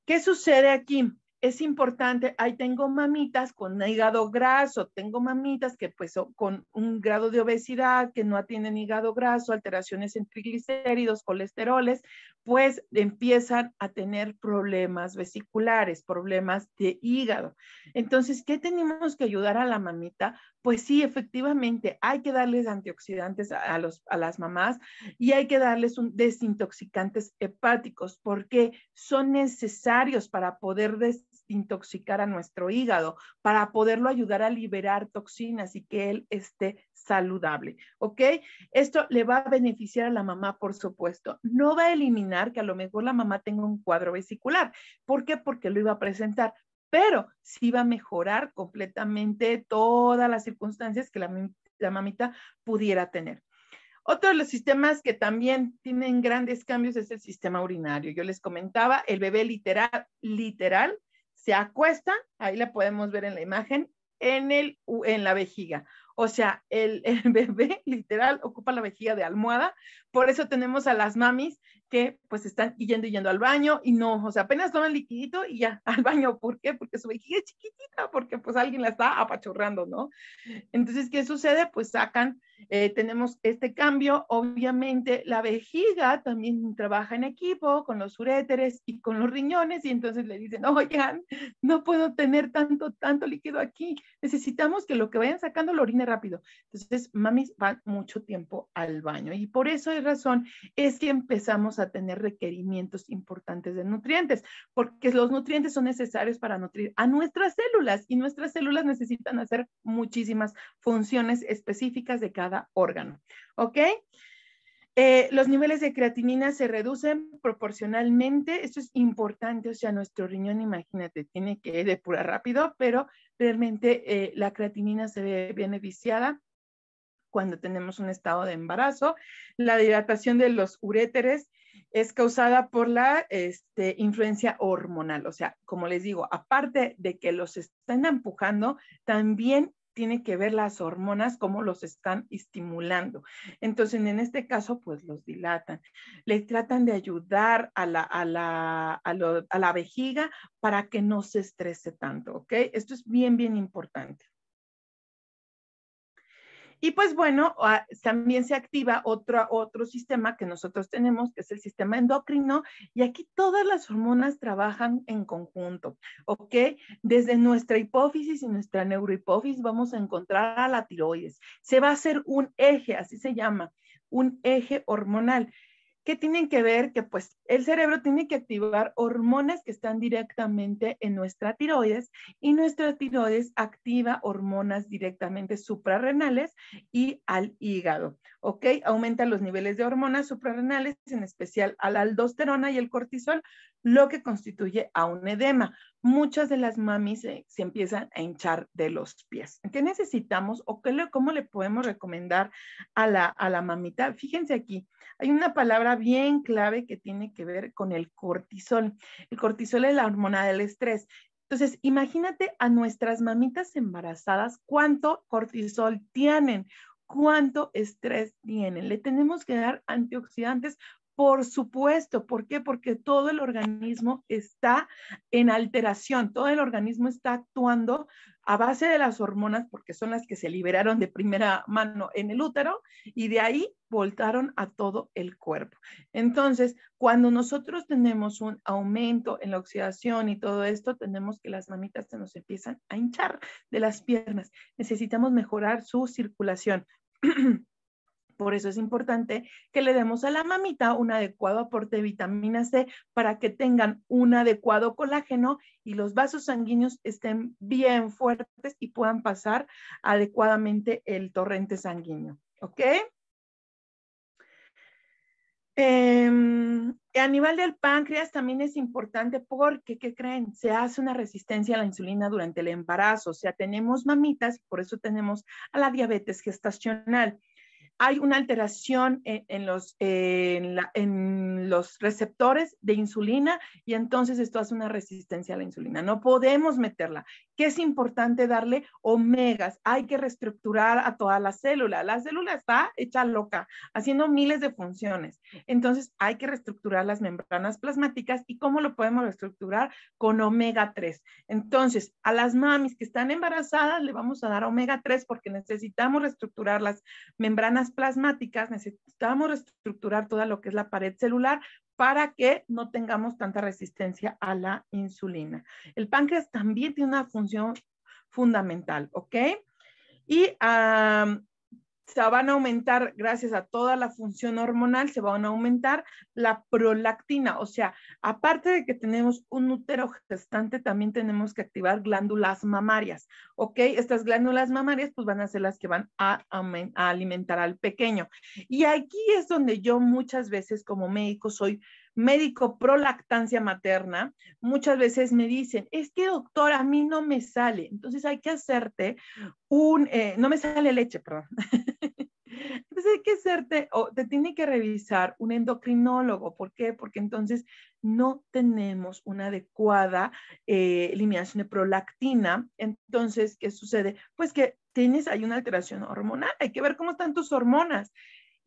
¿Qué sucede aquí? es importante, ahí tengo mamitas con hígado graso, tengo mamitas que pues con un grado de obesidad, que no tienen hígado graso, alteraciones en triglicéridos, colesteroles, pues empiezan a tener problemas vesiculares, problemas de hígado. Entonces, ¿qué tenemos que ayudar a la mamita? Pues sí, efectivamente, hay que darles antioxidantes a, los, a las mamás y hay que darles un desintoxicantes hepáticos porque son necesarios para poder des intoxicar a nuestro hígado para poderlo ayudar a liberar toxinas y que él esté saludable, ¿ok? Esto le va a beneficiar a la mamá, por supuesto. No va a eliminar que a lo mejor la mamá tenga un cuadro vesicular. ¿Por qué? Porque lo iba a presentar, pero sí va a mejorar completamente todas las circunstancias que la, la mamita pudiera tener. Otro de los sistemas que también tienen grandes cambios es el sistema urinario. Yo les comentaba, el bebé literal, literal se acuesta, ahí la podemos ver en la imagen, en, el, en la vejiga. O sea, el, el, bebé literal ocupa la vejiga de almohada. Por eso tenemos a las mamis que pues están yendo y yendo al baño y no, o sea, apenas toman liquidito y ya al baño. ¿Por qué? Porque su vejiga es chiquitita, porque pues alguien la está apachurrando, ¿no? Entonces, ¿qué sucede? Pues sacan, eh, tenemos este cambio. Obviamente, la vejiga también trabaja en equipo con los uréteres y con los riñones y entonces le dicen, oigan, no puedo tener tanto, tanto líquido aquí. Necesitamos que lo que vayan sacando lo orine rápido. Entonces, mamis van mucho tiempo al baño y por eso hay razón, es que empezamos a tener requerimientos importantes de nutrientes, porque los nutrientes son necesarios para nutrir a nuestras células y nuestras células necesitan hacer muchísimas funciones específicas de cada órgano. ¿Ok? Eh, los niveles de creatinina se reducen proporcionalmente. Esto es importante, o sea, nuestro riñón, imagínate, tiene que depurar rápido, pero realmente eh, la creatinina se ve beneficiada cuando tenemos un estado de embarazo. La dilatación de los uréteres es causada por la este, influencia hormonal. O sea, como les digo, aparte de que los están empujando, también tiene que ver las hormonas, cómo los están estimulando. Entonces, en este caso, pues los dilatan. Les tratan de ayudar a la, a la vejiga para que no se estrese tanto, ¿ok? Esto es bien, bien importante. Y pues bueno, ah, también se activa otro, otro sistema que nosotros tenemos, que es el sistema endocrino, y aquí todas las hormonas trabajan en conjunto, ¿ok? Desde nuestra hipófisis y nuestra neurohipófisis vamos a encontrar a la tiroides. Se va a hacer un eje, así se llama, un eje hormonal que tienen que ver que pues el cerebro tiene que activar hormonas que están directamente en nuestra tiroides y nuestra tiroides activa hormonas directamente suprarrenales y al hígado, ¿ok? Aumenta los niveles de hormonas suprarrenales, en especial a la aldosterona y el cortisol, lo que constituye a un edema. Muchas de las mamis se, empiezan a hinchar de los pies. ¿Qué necesitamos o qué cómo le podemos recomendar a la, a la mamita? Fíjense aquí, hay una palabra bien clave que tiene que ver con el cortisol. El cortisol es la hormona del estrés. Entonces, imagínate a nuestras mamitas embarazadas cuánto cortisol tienen, cuánto estrés tienen. Le tenemos que dar antioxidantes por supuesto, ¿por qué? Porque todo el organismo está en alteración, todo el organismo está actuando a base de las hormonas, porque son las que se liberaron de primera mano en el útero y de ahí voltaron a todo el cuerpo. Entonces, cuando nosotros tenemos un aumento en la oxidación y todo esto, tenemos que las mamitas se nos empiezan a hinchar de las piernas. Necesitamos mejorar su circulación. Por eso es importante que le demos a la mamita un adecuado aporte de vitamina C para que tengan un adecuado colágeno y los vasos sanguíneos estén bien fuertes y puedan pasar adecuadamente el torrente sanguíneo. ¿Ok? Em, a nivel del páncreas también es importante porque, ¿qué creen? Se hace una resistencia a la insulina durante el embarazo, o sea, tenemos mamitas, y por eso tenemos a la diabetes gestacional hay una alteración en, los, en, los receptores de insulina y entonces esto hace una resistencia a la insulina. No podemos meterla. ¿Qué es importante darle? Omegas. Hay que reestructurar a toda la célula. La célula está hecha loca, haciendo miles de funciones. Entonces hay que reestructurar las membranas plasmáticas y cómo lo podemos reestructurar con omega 3. Entonces, a las mamis que están embarazadas le vamos a dar omega 3 porque necesitamos reestructurar las membranas plasmáticas, necesitamos reestructurar toda lo que es la pared celular para que no tengamos tanta resistencia a la insulina. El páncreas también tiene una función fundamental, ¿ok? Y se van a aumentar, gracias a toda la función hormonal, se van a aumentar la prolactina. O sea, aparte de que tenemos un útero gestante, también tenemos que activar glándulas mamarias. ¿Ok? Estas glándulas mamarias, pues van a ser las que van a, a alimentar al pequeño. Y aquí es donde yo muchas veces como médico soy médico pro lactancia materna, muchas veces me dicen, es que doctor, a mí no me sale. Entonces hay que hacerte un, eh, no me sale leche, perdón. Entonces hay que hacerte, o te tiene que revisar un endocrinólogo. ¿Por qué? Porque entonces no tenemos una adecuada eh, eliminación de prolactina. Entonces, ¿qué sucede? Pues que tienes ahí una alteración hormonal. Hay que ver cómo están tus hormonas.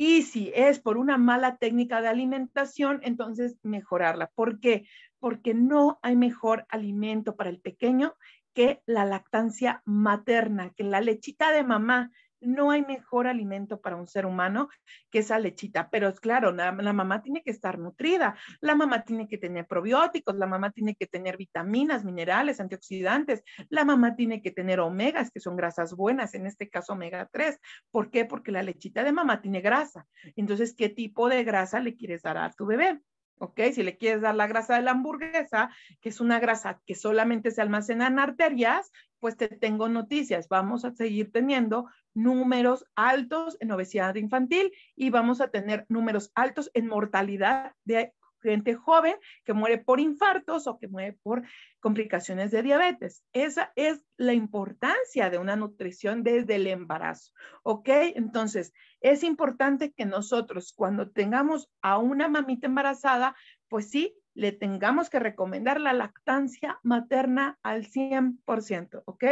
Y si es por una mala técnica de alimentación, entonces mejorarla. ¿Por qué? Porque no hay mejor alimento para el pequeño que la lactancia materna, que la lechita de mamá, no hay mejor alimento para un ser humano que esa lechita, pero es claro, la, mamá tiene que estar nutrida, la mamá tiene que tener probióticos, la mamá tiene que tener vitaminas, minerales, antioxidantes, la mamá tiene que tener omegas, que son grasas buenas, en este caso omega 3. ¿Por qué? Porque la lechita de mamá tiene grasa. Entonces, ¿qué tipo de grasa le quieres dar a tu bebé? ¿ok? Si le quieres dar la grasa de la hamburguesa, que es una grasa que solamente se almacena en arterias, pues te tengo noticias. Vamos a seguir teniendo números altos en obesidad infantil y vamos a tener números altos en mortalidad de gente joven que muere por infartos o que muere por complicaciones de diabetes. Esa es la importancia de una nutrición desde el embarazo, ¿ok? Entonces, es importante que nosotros cuando tengamos a una mamita embarazada, pues sí, le tengamos que recomendar la lactancia materna al 100%, ¿ok?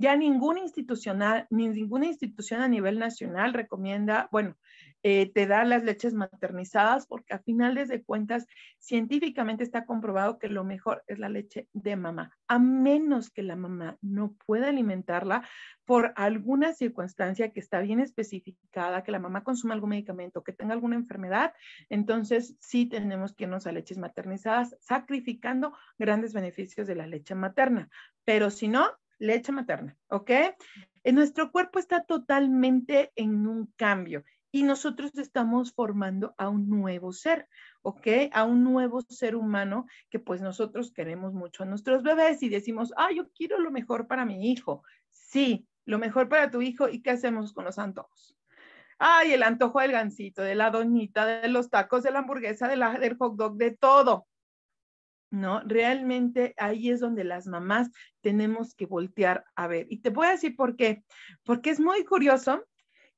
Ya ninguna institucional, ni ninguna institución a nivel nacional recomienda, bueno, eh, te da las leches maternizadas porque a finales de cuentas científicamente está comprobado que lo mejor es la leche de mamá, a menos que la mamá no pueda alimentarla por alguna circunstancia que está bien especificada, que la mamá consuma algún medicamento, que tenga alguna enfermedad, entonces sí tenemos que irnos a leches maternizadas, sacrificando grandes beneficios de la leche materna. Pero si no, leche materna, ¿ok? En eh, nuestro cuerpo está totalmente en un cambio y nosotros estamos formando a un nuevo ser, ¿ok? A un nuevo ser humano que pues nosotros queremos mucho a nuestros bebés y decimos, ah, yo quiero lo mejor para mi hijo. Sí, lo mejor para tu hijo y qué hacemos con los antojos. Ay, el antojo del gancito, de la doñita, de los tacos, de la hamburguesa, del hot dog, de todo. ¿no? Realmente ahí es donde las mamás tenemos que voltear a ver. Y te voy a decir por qué, porque es muy curioso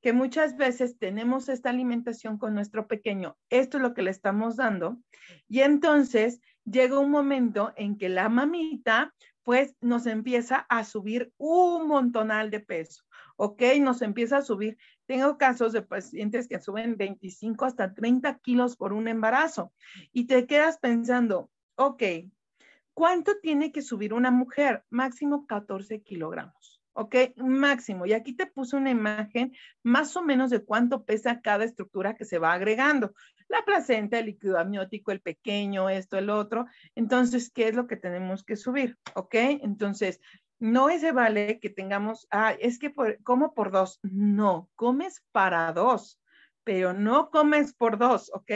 que muchas veces tenemos esta alimentación con nuestro pequeño, esto es lo que le estamos dando, y entonces llega un momento en que la mamita pues nos empieza a subir un montonal de peso, ¿ok? Nos empieza a subir. Tengo casos de pacientes que suben 25 hasta 30 kilos por un embarazo y te quedas pensando, Ok, ¿cuánto tiene que subir una mujer? Máximo 14 kilogramos. ¿ok? Máximo. Y aquí te puse una imagen más o menos de cuánto pesa cada estructura que se va agregando. La placenta, el líquido amniótico, el pequeño, esto, el otro. Entonces, ¿qué es lo que tenemos que subir? ¿Ok? Entonces, no se vale que tengamos, ah, es que como por dos. No, comes para dos pero no comes por dos, ¿ok?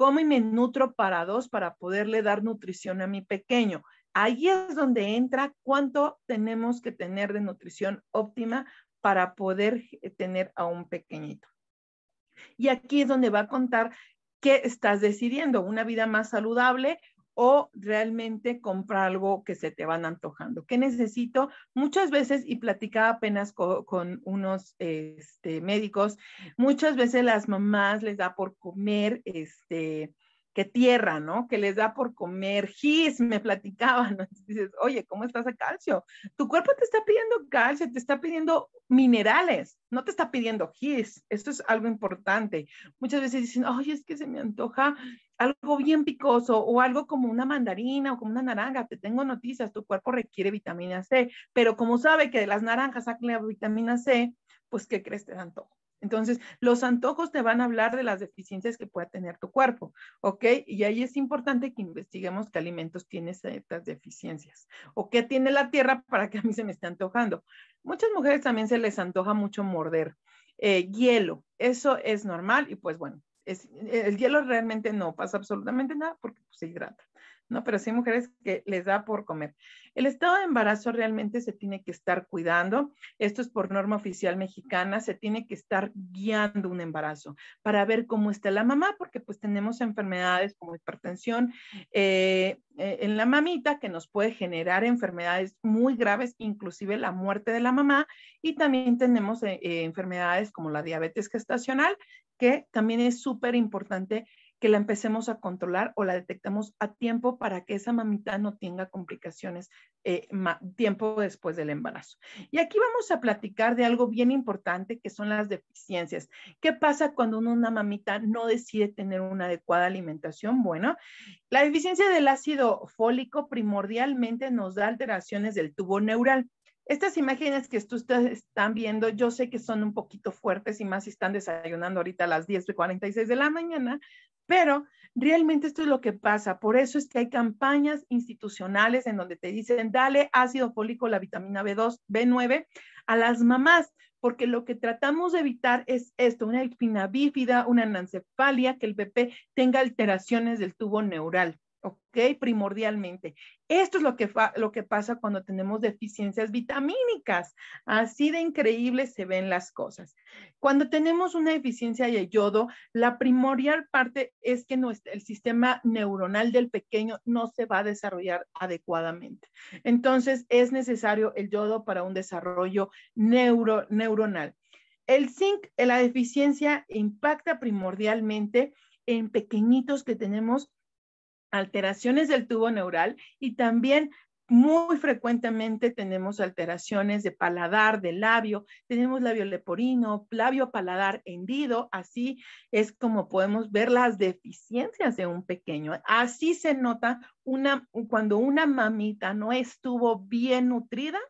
como y me nutro para dos para poderle dar nutrición a mi pequeño. Ahí es donde entra cuánto tenemos que tener de nutrición óptima para poder eh, tener a un pequeñito. Y aquí es donde va a contar qué estás decidiendo, una vida más saludable o realmente comprar algo que se te van antojando. ¿Qué necesito? Muchas veces, y platicaba apenas con, unos este, médicos, muchas veces las mamás les da por comer este, que tierra, ¿no? Que les da por comer gis, me platicaban. Dices, oye, ¿cómo estás a calcio? Tu cuerpo te está pidiendo calcio, te está pidiendo minerales, no te está pidiendo gis. Esto es algo importante. Muchas veces dicen, oye, es que se me antoja algo bien picoso o algo como una mandarina o como una naranja, te tengo noticias, tu cuerpo requiere vitamina C, pero como sabe que de las naranjas saca la vitamina C, pues ¿qué crees? Te antojo. Entonces, los antojos te van a hablar de las deficiencias que pueda tener tu cuerpo, ¿ok? Y ahí es importante que investiguemos qué alimentos tienen estas deficiencias o qué tiene la tierra para que a mí se me esté antojando. Muchas mujeres también se les antoja mucho morder eh, hielo, eso es normal y pues bueno, es, el hielo realmente no pasa absolutamente nada porque pues, se hidrata. ¿no? Pero sí mujeres que les da por comer. El estado de embarazo realmente se tiene que estar cuidando. Esto es por norma oficial mexicana. Se tiene que estar guiando un embarazo para ver cómo está la mamá, porque pues tenemos enfermedades como hipertensión eh, eh, en la mamita que nos puede generar enfermedades muy graves, inclusive la muerte de la mamá. Y también tenemos eh, enfermedades como la diabetes gestacional, que también es súper importante que la empecemos a controlar o la detectamos a tiempo para que esa mamita no tenga complicaciones eh, tiempo después del embarazo. Y aquí vamos a platicar de algo bien importante que son las deficiencias. ¿Qué pasa cuando una mamita no decide tener una adecuada alimentación? Bueno, la deficiencia del ácido fólico primordialmente nos da alteraciones del tubo neural. Estas imágenes que ustedes están viendo, yo sé que son un poquito fuertes y más si están desayunando ahorita a las 46 de la mañana, pero realmente esto es lo que pasa. Por eso es que hay campañas institucionales en donde te dicen, dale ácido fólico, la vitamina B2, B9 a las mamás, porque lo que tratamos de evitar es esto, una espina bífida, una anencefalia, que el bebé tenga alteraciones del tubo neural. ¿ok? Primordialmente. Esto es lo que, lo que pasa cuando tenemos deficiencias vitamínicas. Así de increíble se ven las cosas. Cuando tenemos una deficiencia de yodo, la primordial parte es que nuestro, el sistema neuronal del pequeño no se va a desarrollar adecuadamente. Entonces, es necesario el yodo para un desarrollo neuronal. El zinc, la deficiencia impacta primordialmente en pequeñitos que tenemos alteraciones del tubo neural y también muy frecuentemente tenemos alteraciones de paladar, de labio, tenemos labio leporino, labio paladar hendido, así es como podemos ver las deficiencias de un pequeño. Así se nota una, cuando una mamita no estuvo bien nutrida,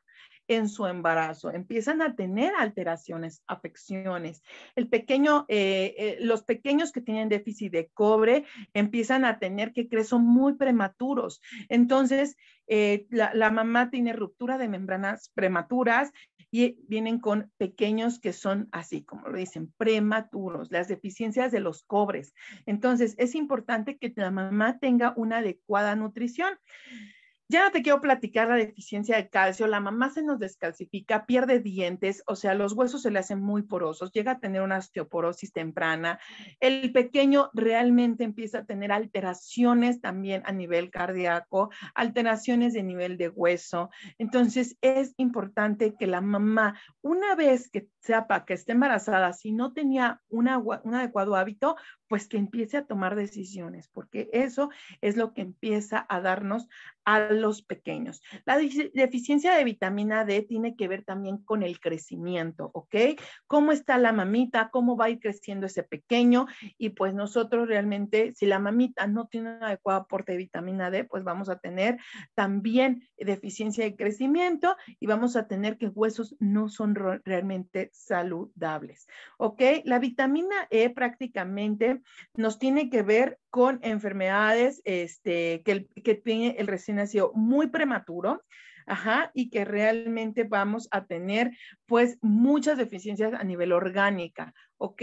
en su embarazo, empiezan a tener alteraciones, afecciones. El pequeño, eh, eh, los pequeños que tienen déficit de cobre empiezan a tener que crecen muy prematuros. Entonces, eh, la, mamá tiene ruptura de membranas prematuras y vienen con pequeños que son así, como lo dicen, prematuros, las deficiencias de los cobres. Entonces, es importante que la mamá tenga una adecuada nutrición. Ya no te quiero platicar la deficiencia de calcio, la mamá se nos descalcifica, pierde dientes, o sea, los huesos se le hacen muy porosos, llega a tener una osteoporosis temprana, el pequeño realmente empieza a tener alteraciones también a nivel cardíaco, alteraciones de nivel de hueso. Entonces, es importante que la mamá, una vez que sepa que está embarazada, si no tenía un adecuado hábito, pues que empiece a tomar decisiones, porque eso es lo que empieza a darnos a los pequeños. La deficiencia de vitamina D tiene que ver también con el crecimiento, ¿ok? ¿Cómo está la mamita? ¿Cómo va a ir creciendo ese pequeño? Y pues nosotros realmente, si la mamita no tiene un adecuado aporte de vitamina D, pues vamos a tener también deficiencia de crecimiento y vamos a tener que huesos no son realmente saludables, ¿ok? La vitamina E prácticamente nos tiene que ver con enfermedades este, que, tiene el recién nacido muy prematuro. Ajá, y que realmente vamos a tener pues muchas deficiencias a nivel orgánica, ¿ok?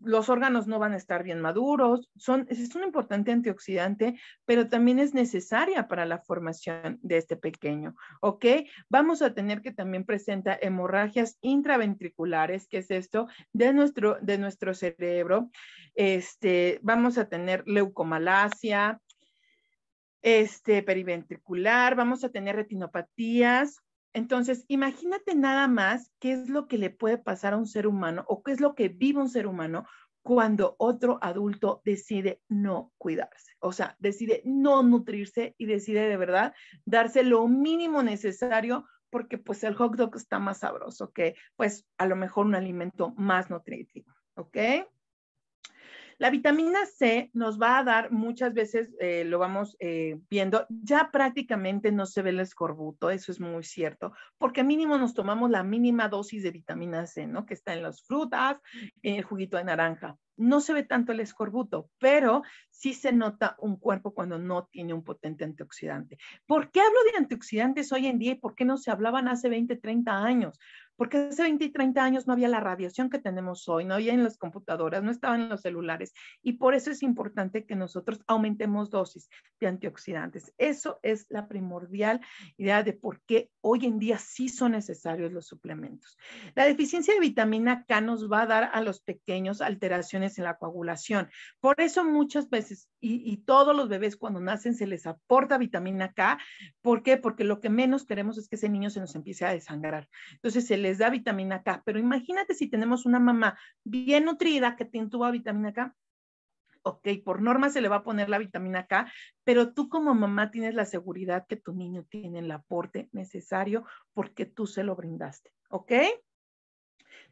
los órganos no van a estar bien maduros, es un importante antioxidante, pero también es necesaria para la formación de este pequeño, ¿ok? Vamos a tener que también presenta hemorragias intraventriculares, que es esto, de nuestro, de nuestro cerebro, este, vamos a tener leucomalacia, este, periventricular, vamos a tener retinopatías, entonces, imagínate nada más qué es lo que le puede pasar a un ser humano o qué es lo que vive un ser humano cuando otro adulto decide no cuidarse, o sea, decide no nutrirse y decide de verdad darse lo mínimo necesario porque pues el hot dog está más sabroso que pues a lo mejor un alimento más nutritivo, ¿ok? La vitamina C nos va a dar muchas veces, eh, lo vamos eh, viendo, ya prácticamente no se ve el escorbuto, eso es muy cierto, porque mínimo nos tomamos la mínima dosis de vitamina C, ¿no? Que está en las frutas, en el juguito de naranja. No se ve tanto el escorbuto, pero sí se nota un cuerpo cuando no tiene un potente antioxidante. ¿Por qué hablo de antioxidantes hoy en día y por qué no se hablaban hace 20, 30 años? porque hace 20 y 30 años no había la radiación que tenemos hoy, no había en las computadoras, no estaban en los celulares y por eso es importante que nosotros aumentemos dosis de antioxidantes. Eso es la primordial idea de por qué hoy en día sí son necesarios los suplementos. La deficiencia de vitamina K nos va a dar a los pequeños alteraciones en la coagulación. Por eso muchas veces y, todos los bebés cuando nacen se les aporta vitamina K. ¿Por qué? Porque lo que menos queremos es que ese niño se nos empiece a desangrar. Entonces se les da vitamina K, pero imagínate si tenemos una mamá bien nutrida que te tu vitamina K. Ok, por norma se le va a poner la vitamina K, pero tú como mamá tienes la seguridad que tu niño tiene el aporte necesario porque tú se lo brindaste, ¿ok?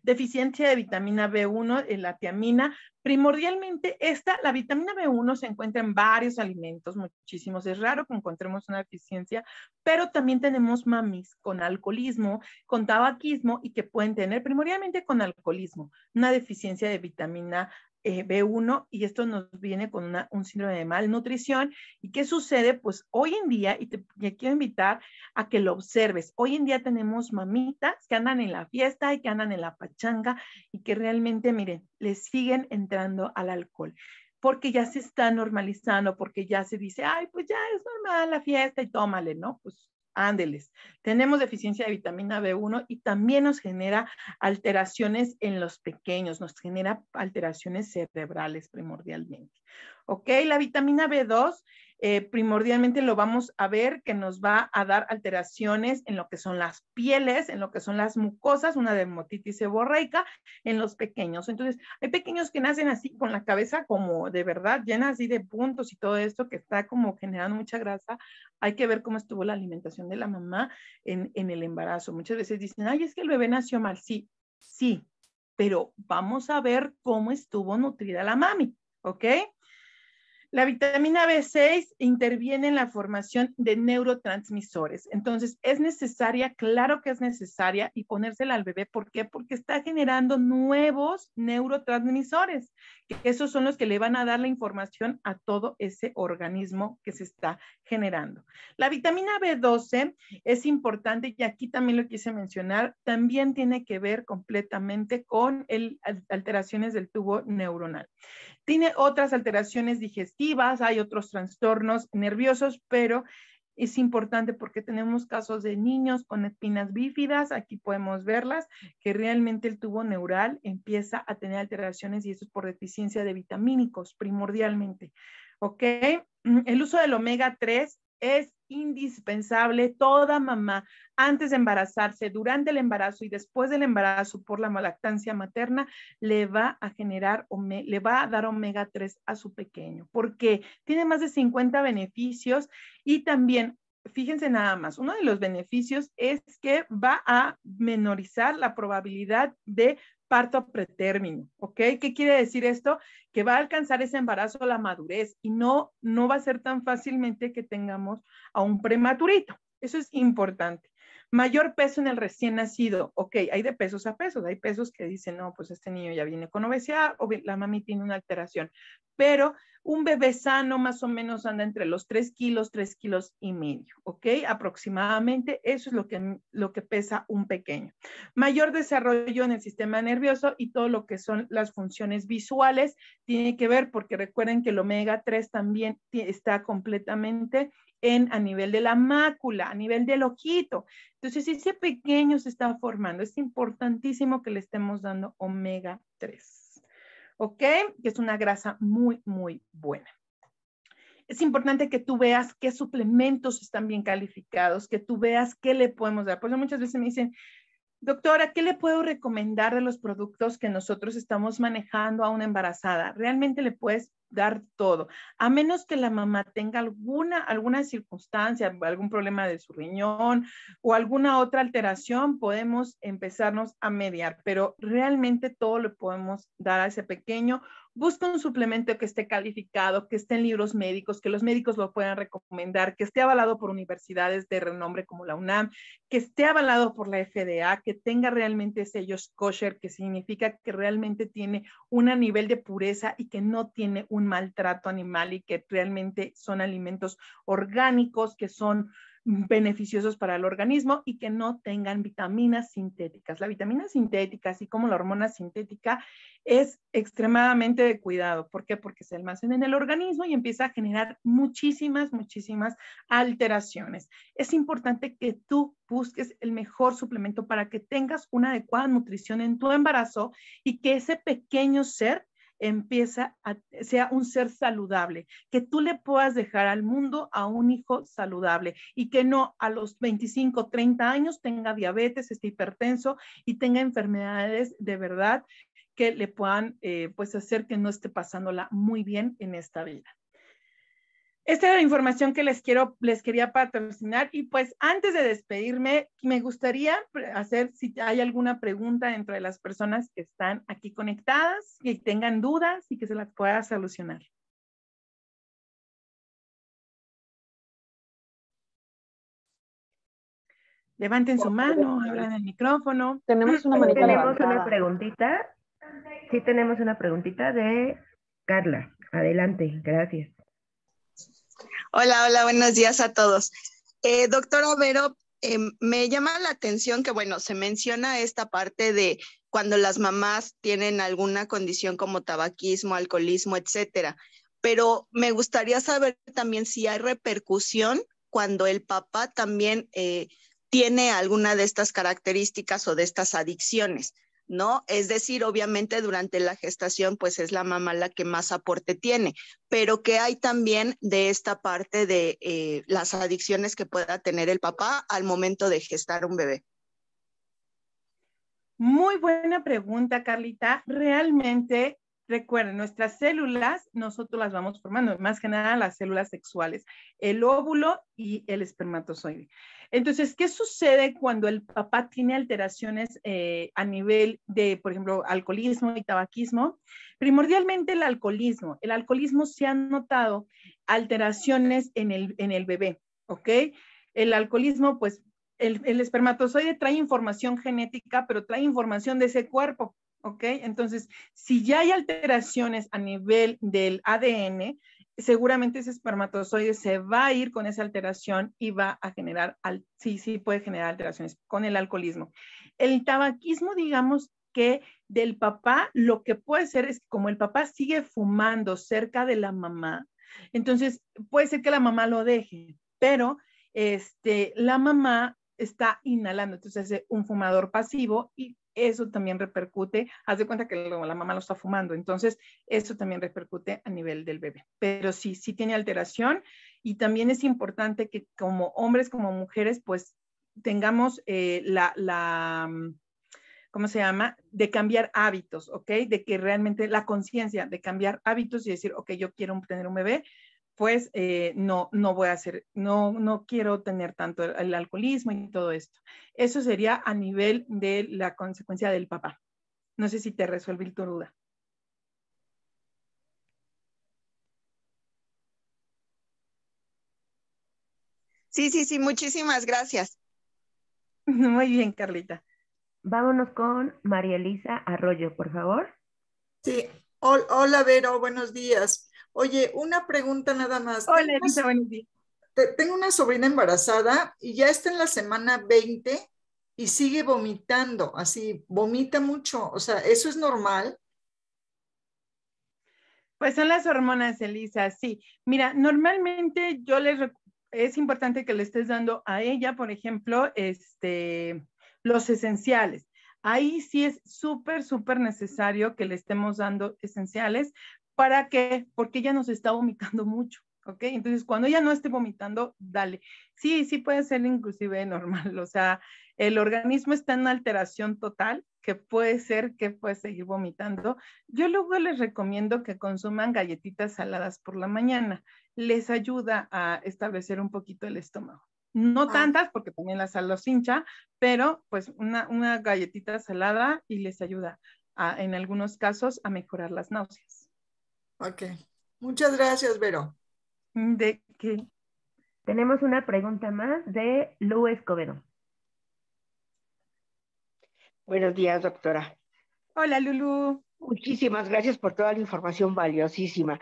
deficiencia de vitamina B1, eh, la tiamina. Primordialmente, esta, la vitamina B1 se encuentra en varios alimentos, muchísimos. Es raro que encontremos una deficiencia, pero también tenemos mamis con alcoholismo, con tabaquismo y que pueden tener primordialmente con alcoholismo una deficiencia de vitamina eh, B1 y esto nos viene con un síndrome de malnutrición. ¿Y qué sucede? Pues hoy en día, y te, quiero invitar a que lo observes, hoy en día tenemos mamitas que andan en la fiesta y que andan en la pachanga y que realmente, miren, le siguen entrando al alcohol porque ya se está normalizando, porque ya se dice, ay, pues ya es normal la fiesta y tómale, ¿no? Pues Ándeles. Tenemos deficiencia de vitamina B1 y también nos genera alteraciones en los pequeños, nos genera alteraciones cerebrales primordialmente. ¿Ok? La vitamina B2 eh, primordialmente lo vamos a ver que nos va a dar alteraciones en lo que son las pieles, en lo que son las mucosas, una dermatitis seborreica en los pequeños. Entonces, hay pequeños que nacen así con la cabeza como de verdad llena así de puntos y todo esto que está como generando mucha grasa. Hay que ver cómo estuvo la alimentación de la mamá en, en el embarazo. Muchas veces dicen, ay, es que el bebé nació mal. Sí, sí, pero vamos a ver cómo estuvo nutrida la mami, ¿ok? La vitamina B6 interviene en la formación de neurotransmisores. Entonces, es necesaria, claro que es necesaria, y ponérsela al bebé. ¿Por qué? Porque está generando nuevos neurotransmisores, que esos son los que le van a dar la información a todo ese organismo que se está generando. La vitamina B12 es importante, y aquí también lo quise mencionar, también tiene que ver completamente con las alteraciones del tubo neuronal. Tiene otras alteraciones digestivas hay otros trastornos nerviosos, pero es importante porque tenemos casos de niños con espinas bífidas, aquí podemos verlas, que realmente el tubo neural empieza a tener alteraciones y eso es por deficiencia de vitamínicos primordialmente. ¿Ok? El uso del omega 3 es indispensable toda mamá antes de embarazarse, durante el embarazo y después del embarazo por la lactancia materna, le va a generar, o le va a dar omega 3 a su pequeño, porque tiene más de 50 beneficios y también fíjense nada más, uno de los beneficios es que va a menorizar la probabilidad de parto pretérmino, ¿ok? ¿Qué quiere decir esto? Que va a alcanzar ese embarazo la madurez y no, no va a ser tan fácilmente que tengamos a un prematurito. Eso es importante. Mayor peso en el recién nacido, ok, hay de pesos a pesos, hay pesos que dicen, no, pues este niño ya viene con obesidad o la mami tiene una alteración, pero un bebé sano más o menos anda entre los 3 kilos, 3 kilos y medio, ¿ok? Aproximadamente eso es lo que, lo que pesa un pequeño. Mayor desarrollo en el sistema nervioso y todo lo que son las funciones visuales tiene que ver porque recuerden que el omega 3 también está completamente en, a nivel de la mácula, a nivel del ojito. Entonces, ese pequeño se está formando, es importantísimo que le estemos dando omega 3. ¿ok? Que es una grasa muy, muy buena. Es importante que tú veas qué suplementos están bien calificados, que tú veas qué le podemos dar. Por eso muchas veces me dicen, doctora, ¿qué le puedo recomendar de los productos que nosotros estamos manejando a una embarazada? ¿Realmente le puedes dar todo, a menos que la mamá tenga alguna, alguna circunstancia, algún problema de su riñón o alguna otra alteración, podemos empezarnos a mediar, pero realmente todo lo podemos dar a ese pequeño. Busca un suplemento que esté calificado, que esté en libros médicos, que los médicos lo puedan recomendar, que esté avalado por universidades de renombre como la UNAM, que esté avalado por la FDA, que tenga realmente sellos kosher, que significa que realmente tiene un nivel de pureza y que no tiene un maltrato animal y que realmente son alimentos orgánicos que son beneficiosos para el organismo y que no tengan vitaminas sintéticas. La vitamina sintética, así como la hormona sintética, es extremadamente de cuidado. ¿Por qué? Porque se almacena en el organismo y empieza a generar muchísimas, muchísimas alteraciones. Es importante que tú busques el mejor suplemento para que tengas una adecuada nutrición en tu embarazo y que ese pequeño ser empieza a, sea un ser saludable, que tú le puedas dejar al mundo a un hijo saludable y que no a los 25, 30 años tenga diabetes, esté hipertenso y tenga enfermedades de verdad que le puedan eh, pues hacer que no esté pasándola muy bien en esta vida. Esta es la información que les quiero, les quería patrocinar. Y pues antes de despedirme, me gustaría hacer si hay alguna pregunta dentro de las personas que están aquí conectadas, que tengan dudas y que se las pueda solucionar. Levanten su mano, abran el micrófono. Tenemos una una preguntita. Sí, tenemos una preguntita de Carla. Adelante, gracias. Hola, hola, buenos días a todos. Doctor eh, doctora em, me llama la atención que, bueno, se menciona esta parte de cuando las mamás tienen alguna condición como tabaquismo, alcoholismo, etcétera. Pero me gustaría saber también si hay repercusión cuando el papá también eh, tiene alguna de estas características o de estas adicciones. ¿no? Es decir, obviamente durante la gestación, pues es la mamá la que más aporte tiene, pero que hay también de esta parte de eh, las adicciones que pueda tener el papá al momento de gestar un bebé. Muy buena pregunta, Carlita. Realmente Recuerden, nuestras células nosotros las vamos formando, más que nada las células sexuales, el óvulo y el espermatozoide. Entonces, ¿qué sucede cuando el papá tiene alteraciones eh, a nivel de, por ejemplo, alcoholismo y tabaquismo? Primordialmente el alcoholismo. El alcoholismo se han notado alteraciones en el, en el bebé, ¿ok? El alcoholismo, pues el, el, espermatozoide trae información genética, pero trae información de ese cuerpo. Entonces, si ya hay alteraciones a nivel del ADN, seguramente ese espermatozoide se va a ir con esa alteración y va a generar, sí, sí puede generar alteraciones con el alcoholismo. El tabaquismo, digamos que del papá, lo que puede ser es que como el papá sigue fumando cerca de la mamá, entonces puede ser que la mamá lo deje, pero este, la mamá está inhalando, entonces es un fumador pasivo y eso también repercute, haz de cuenta que la mamá lo está fumando, entonces eso también repercute a nivel del bebé. Pero sí, sí tiene alteración y también es importante que como hombres, como mujeres, pues tengamos eh, la, la, mm, ¿cómo se llama? De cambiar hábitos, ¿ok? De que realmente la conciencia de cambiar hábitos y decir, ok, yo quiero tener un bebé, pues eh, no, no voy a hacer, no, no quiero tener tanto el, alcoholismo y todo esto. Eso sería a nivel de la consecuencia del papá. No sé si te resuelve tu duda. Sí, sí, sí, muchísimas gracias. Muy bien, Carlita. Vámonos con María Elisa Arroyo, por favor. Sí, hola Vero, buenos días. Oye, una pregunta nada más. Hola, Elisa, buenos Tengo una sobrina embarazada y ya está en la semana 20 y sigue vomitando, así, vomita mucho. O sea, ¿eso es normal? Pues son las hormonas, Elisa, sí. Mira, normalmente yo les es importante que le estés dando a ella, por ejemplo, este, los esenciales. Ahí sí es súper, súper necesario que le estemos dando esenciales, ¿Para qué? Porque ella nos está vomitando mucho, ¿ok? Entonces, cuando ella no esté vomitando, dale. Sí, sí puede ser inclusive normal, o sea, el organismo está en alteración total, que puede ser que puede seguir vomitando. Yo luego les recomiendo que consuman galletitas saladas por la mañana, les ayuda a establecer un poquito el estómago. No ah. tantas, porque también la sal los hincha, pero pues una, galletita salada y les ayuda en algunos casos a mejorar las náuseas. Ok. Muchas gracias, Vero. ¿De qué? Tenemos una pregunta más de Lu Escobedo. Buenos días, doctora. Hola, Lulu. Muchísimas gracias por toda la información valiosísima.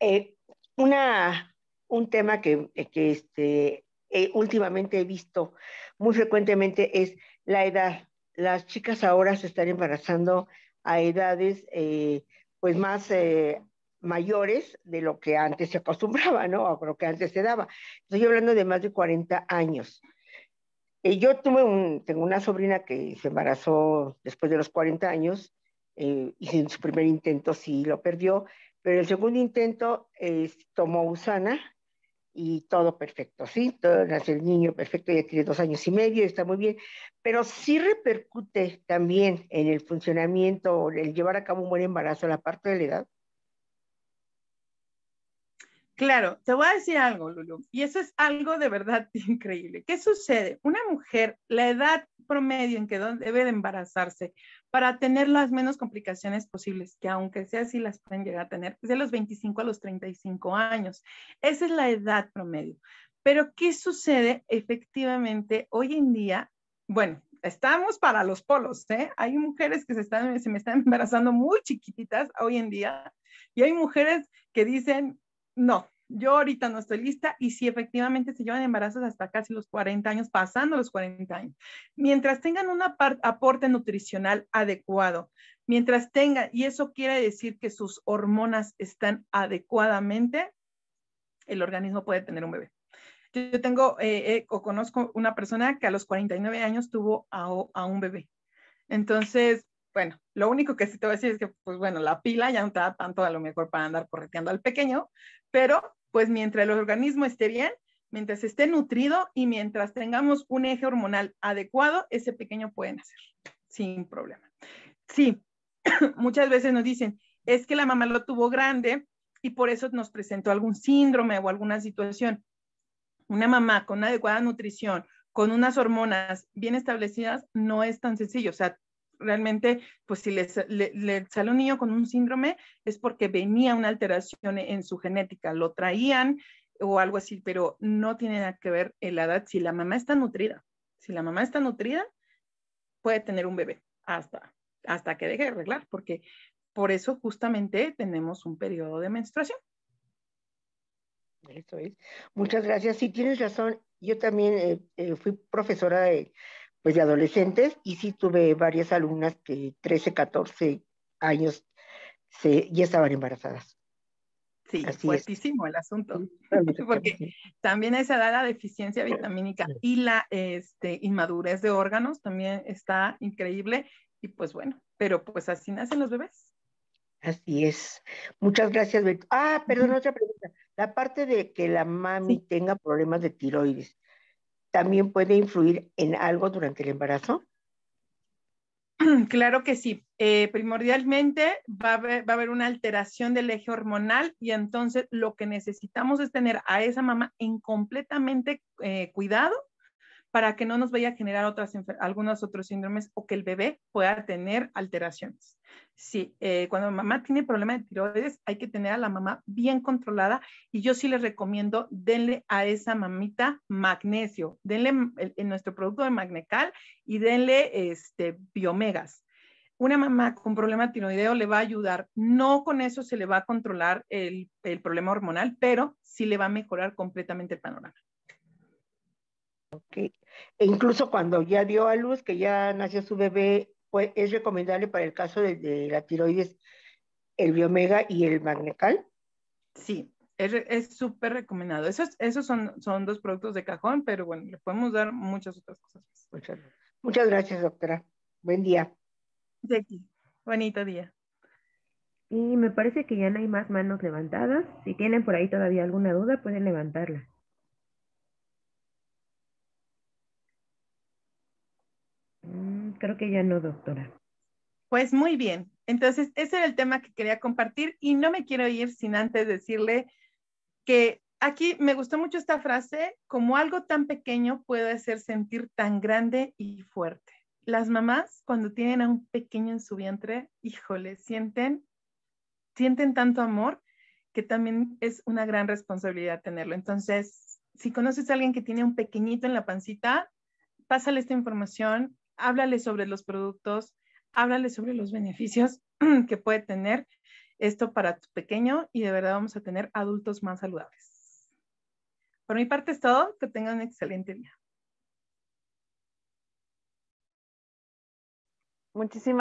Eh, una, un tema que, eh, este, eh, últimamente he visto muy frecuentemente es la edad. Las chicas ahora se están embarazando a edades pues más mayores de lo que antes se acostumbraba, ¿no? O lo que antes se daba. Estoy hablando de más de 40 años. Eh, yo tuve tengo una sobrina que se embarazó después de los 40 años eh, y en su primer intento sí lo perdió, pero el segundo intento eh, tomó usana y todo perfecto, ¿sí? Todo, nace el niño perfecto, ya tiene dos años y medio, está muy bien, pero sí repercute también en el funcionamiento, el llevar a cabo un buen embarazo, a la parte de la edad, Claro, te voy a decir algo, Lulu, y eso es algo de verdad increíble. ¿Qué sucede? Una mujer, la edad promedio en que debe embarazarse para tener las menos complicaciones posibles, que aunque sea así las pueden llegar a tener, es de los 25 a los 35 años. Esa es la edad promedio. Pero ¿qué sucede efectivamente hoy en día? Bueno, estamos para los polos, ¿eh? Hay mujeres que se, están, se me están embarazando muy chiquititas hoy en día y hay mujeres que dicen, no, yo ahorita no estoy lista y si efectivamente se llevan embarazos hasta casi los 40 años, pasando los 40 años, mientras tengan un aporte nutricional adecuado, mientras tengan, y eso quiere decir que sus hormonas están adecuadamente, el organismo puede tener un bebé. Yo tengo eh, eh, o conozco una persona que a los 49 años tuvo a un bebé. Entonces, bueno, lo único que sí te voy a decir es que, pues bueno, la pila ya no está da tanto a lo mejor para andar correteando al pequeño, pero pues mientras el organismo esté bien, mientras esté nutrido y mientras tengamos un eje hormonal adecuado, ese pequeño puede nacer sin problema. Sí, muchas veces nos dicen, es que la mamá lo tuvo grande y por eso nos presentó algún síndrome o alguna situación. Una mamá con adecuada nutrición, con unas hormonas bien establecidas, no es tan sencillo. O sea, realmente, pues si le, sale un niño con un síndrome, es porque venía una alteración e, en su genética, lo traían o algo así, pero no tiene nada que ver en la edad. Si la mamá está nutrida, si la mamá está nutrida, puede tener un bebé hasta, hasta que deje de arreglar, porque por eso justamente tenemos un periodo de menstruación. Muchas gracias. si tienes razón. Yo también eh, eh, fui profesora de pues de adolescentes y sí tuve varias alumnas que 13, 14 años se, ya estaban embarazadas. Sí, fuertísimo el asunto, porque también esa edad la deficiencia vitamínica y la este, inmadurez de órganos también está increíble y pues bueno, pero pues así nacen los bebés. Así es. Muchas gracias, Beto. Ah, perdón, otra pregunta. La parte de que la mami tenga problemas de tiroides, también puede influir en algo durante el embarazo? Claro que sí. Eh, primordialmente va a, haber, una alteración del eje hormonal y entonces lo que necesitamos es tener a esa mamá en completamente eh, cuidado para que no nos vaya a generar otras, algunos otros síndromes o que el bebé pueda tener alteraciones. Sí, eh, cuando mamá tiene problema de tiroides, hay que tener a la mamá bien controlada y yo sí les recomiendo, denle a esa mamita magnesio, denle en nuestro producto de Magnecal y denle este, biomegas. Una mamá con problema tiroideo le va a ayudar, no con eso se le va a controlar el, el problema hormonal, pero sí le va a mejorar completamente el panorama. Okay. E incluso cuando ya dio a luz, que ya nació su bebé, es recomendable para el caso de, la tiroides el biomega y el magnecal. Sí, es súper recomendado. Esos, esos son, son dos productos de cajón, pero bueno, le podemos dar muchas otras cosas. Muchas, muchas gracias, doctora. Buen día. De aquí. Bonito día. Y me parece que ya no hay más manos levantadas. Si tienen por ahí todavía alguna duda, pueden levantarla. creo que ya no, doctora. Pues muy bien. Entonces, ese era el tema que quería compartir y no me quiero ir sin antes decirle que aquí me gustó mucho esta frase, como algo tan pequeño puede hacer sentir tan grande y fuerte. Las mamás cuando tienen a un pequeño en su vientre, híjole, sienten sienten tanto amor que también es una gran responsabilidad tenerlo. Entonces, si conoces a alguien que tiene un pequeñito en la pancita, pásale esta información, háblale sobre los productos, háblale sobre los beneficios que puede tener esto para tu pequeño y de verdad vamos a tener adultos más saludables. Por mi parte es todo, que tengan un excelente día. Muchísimas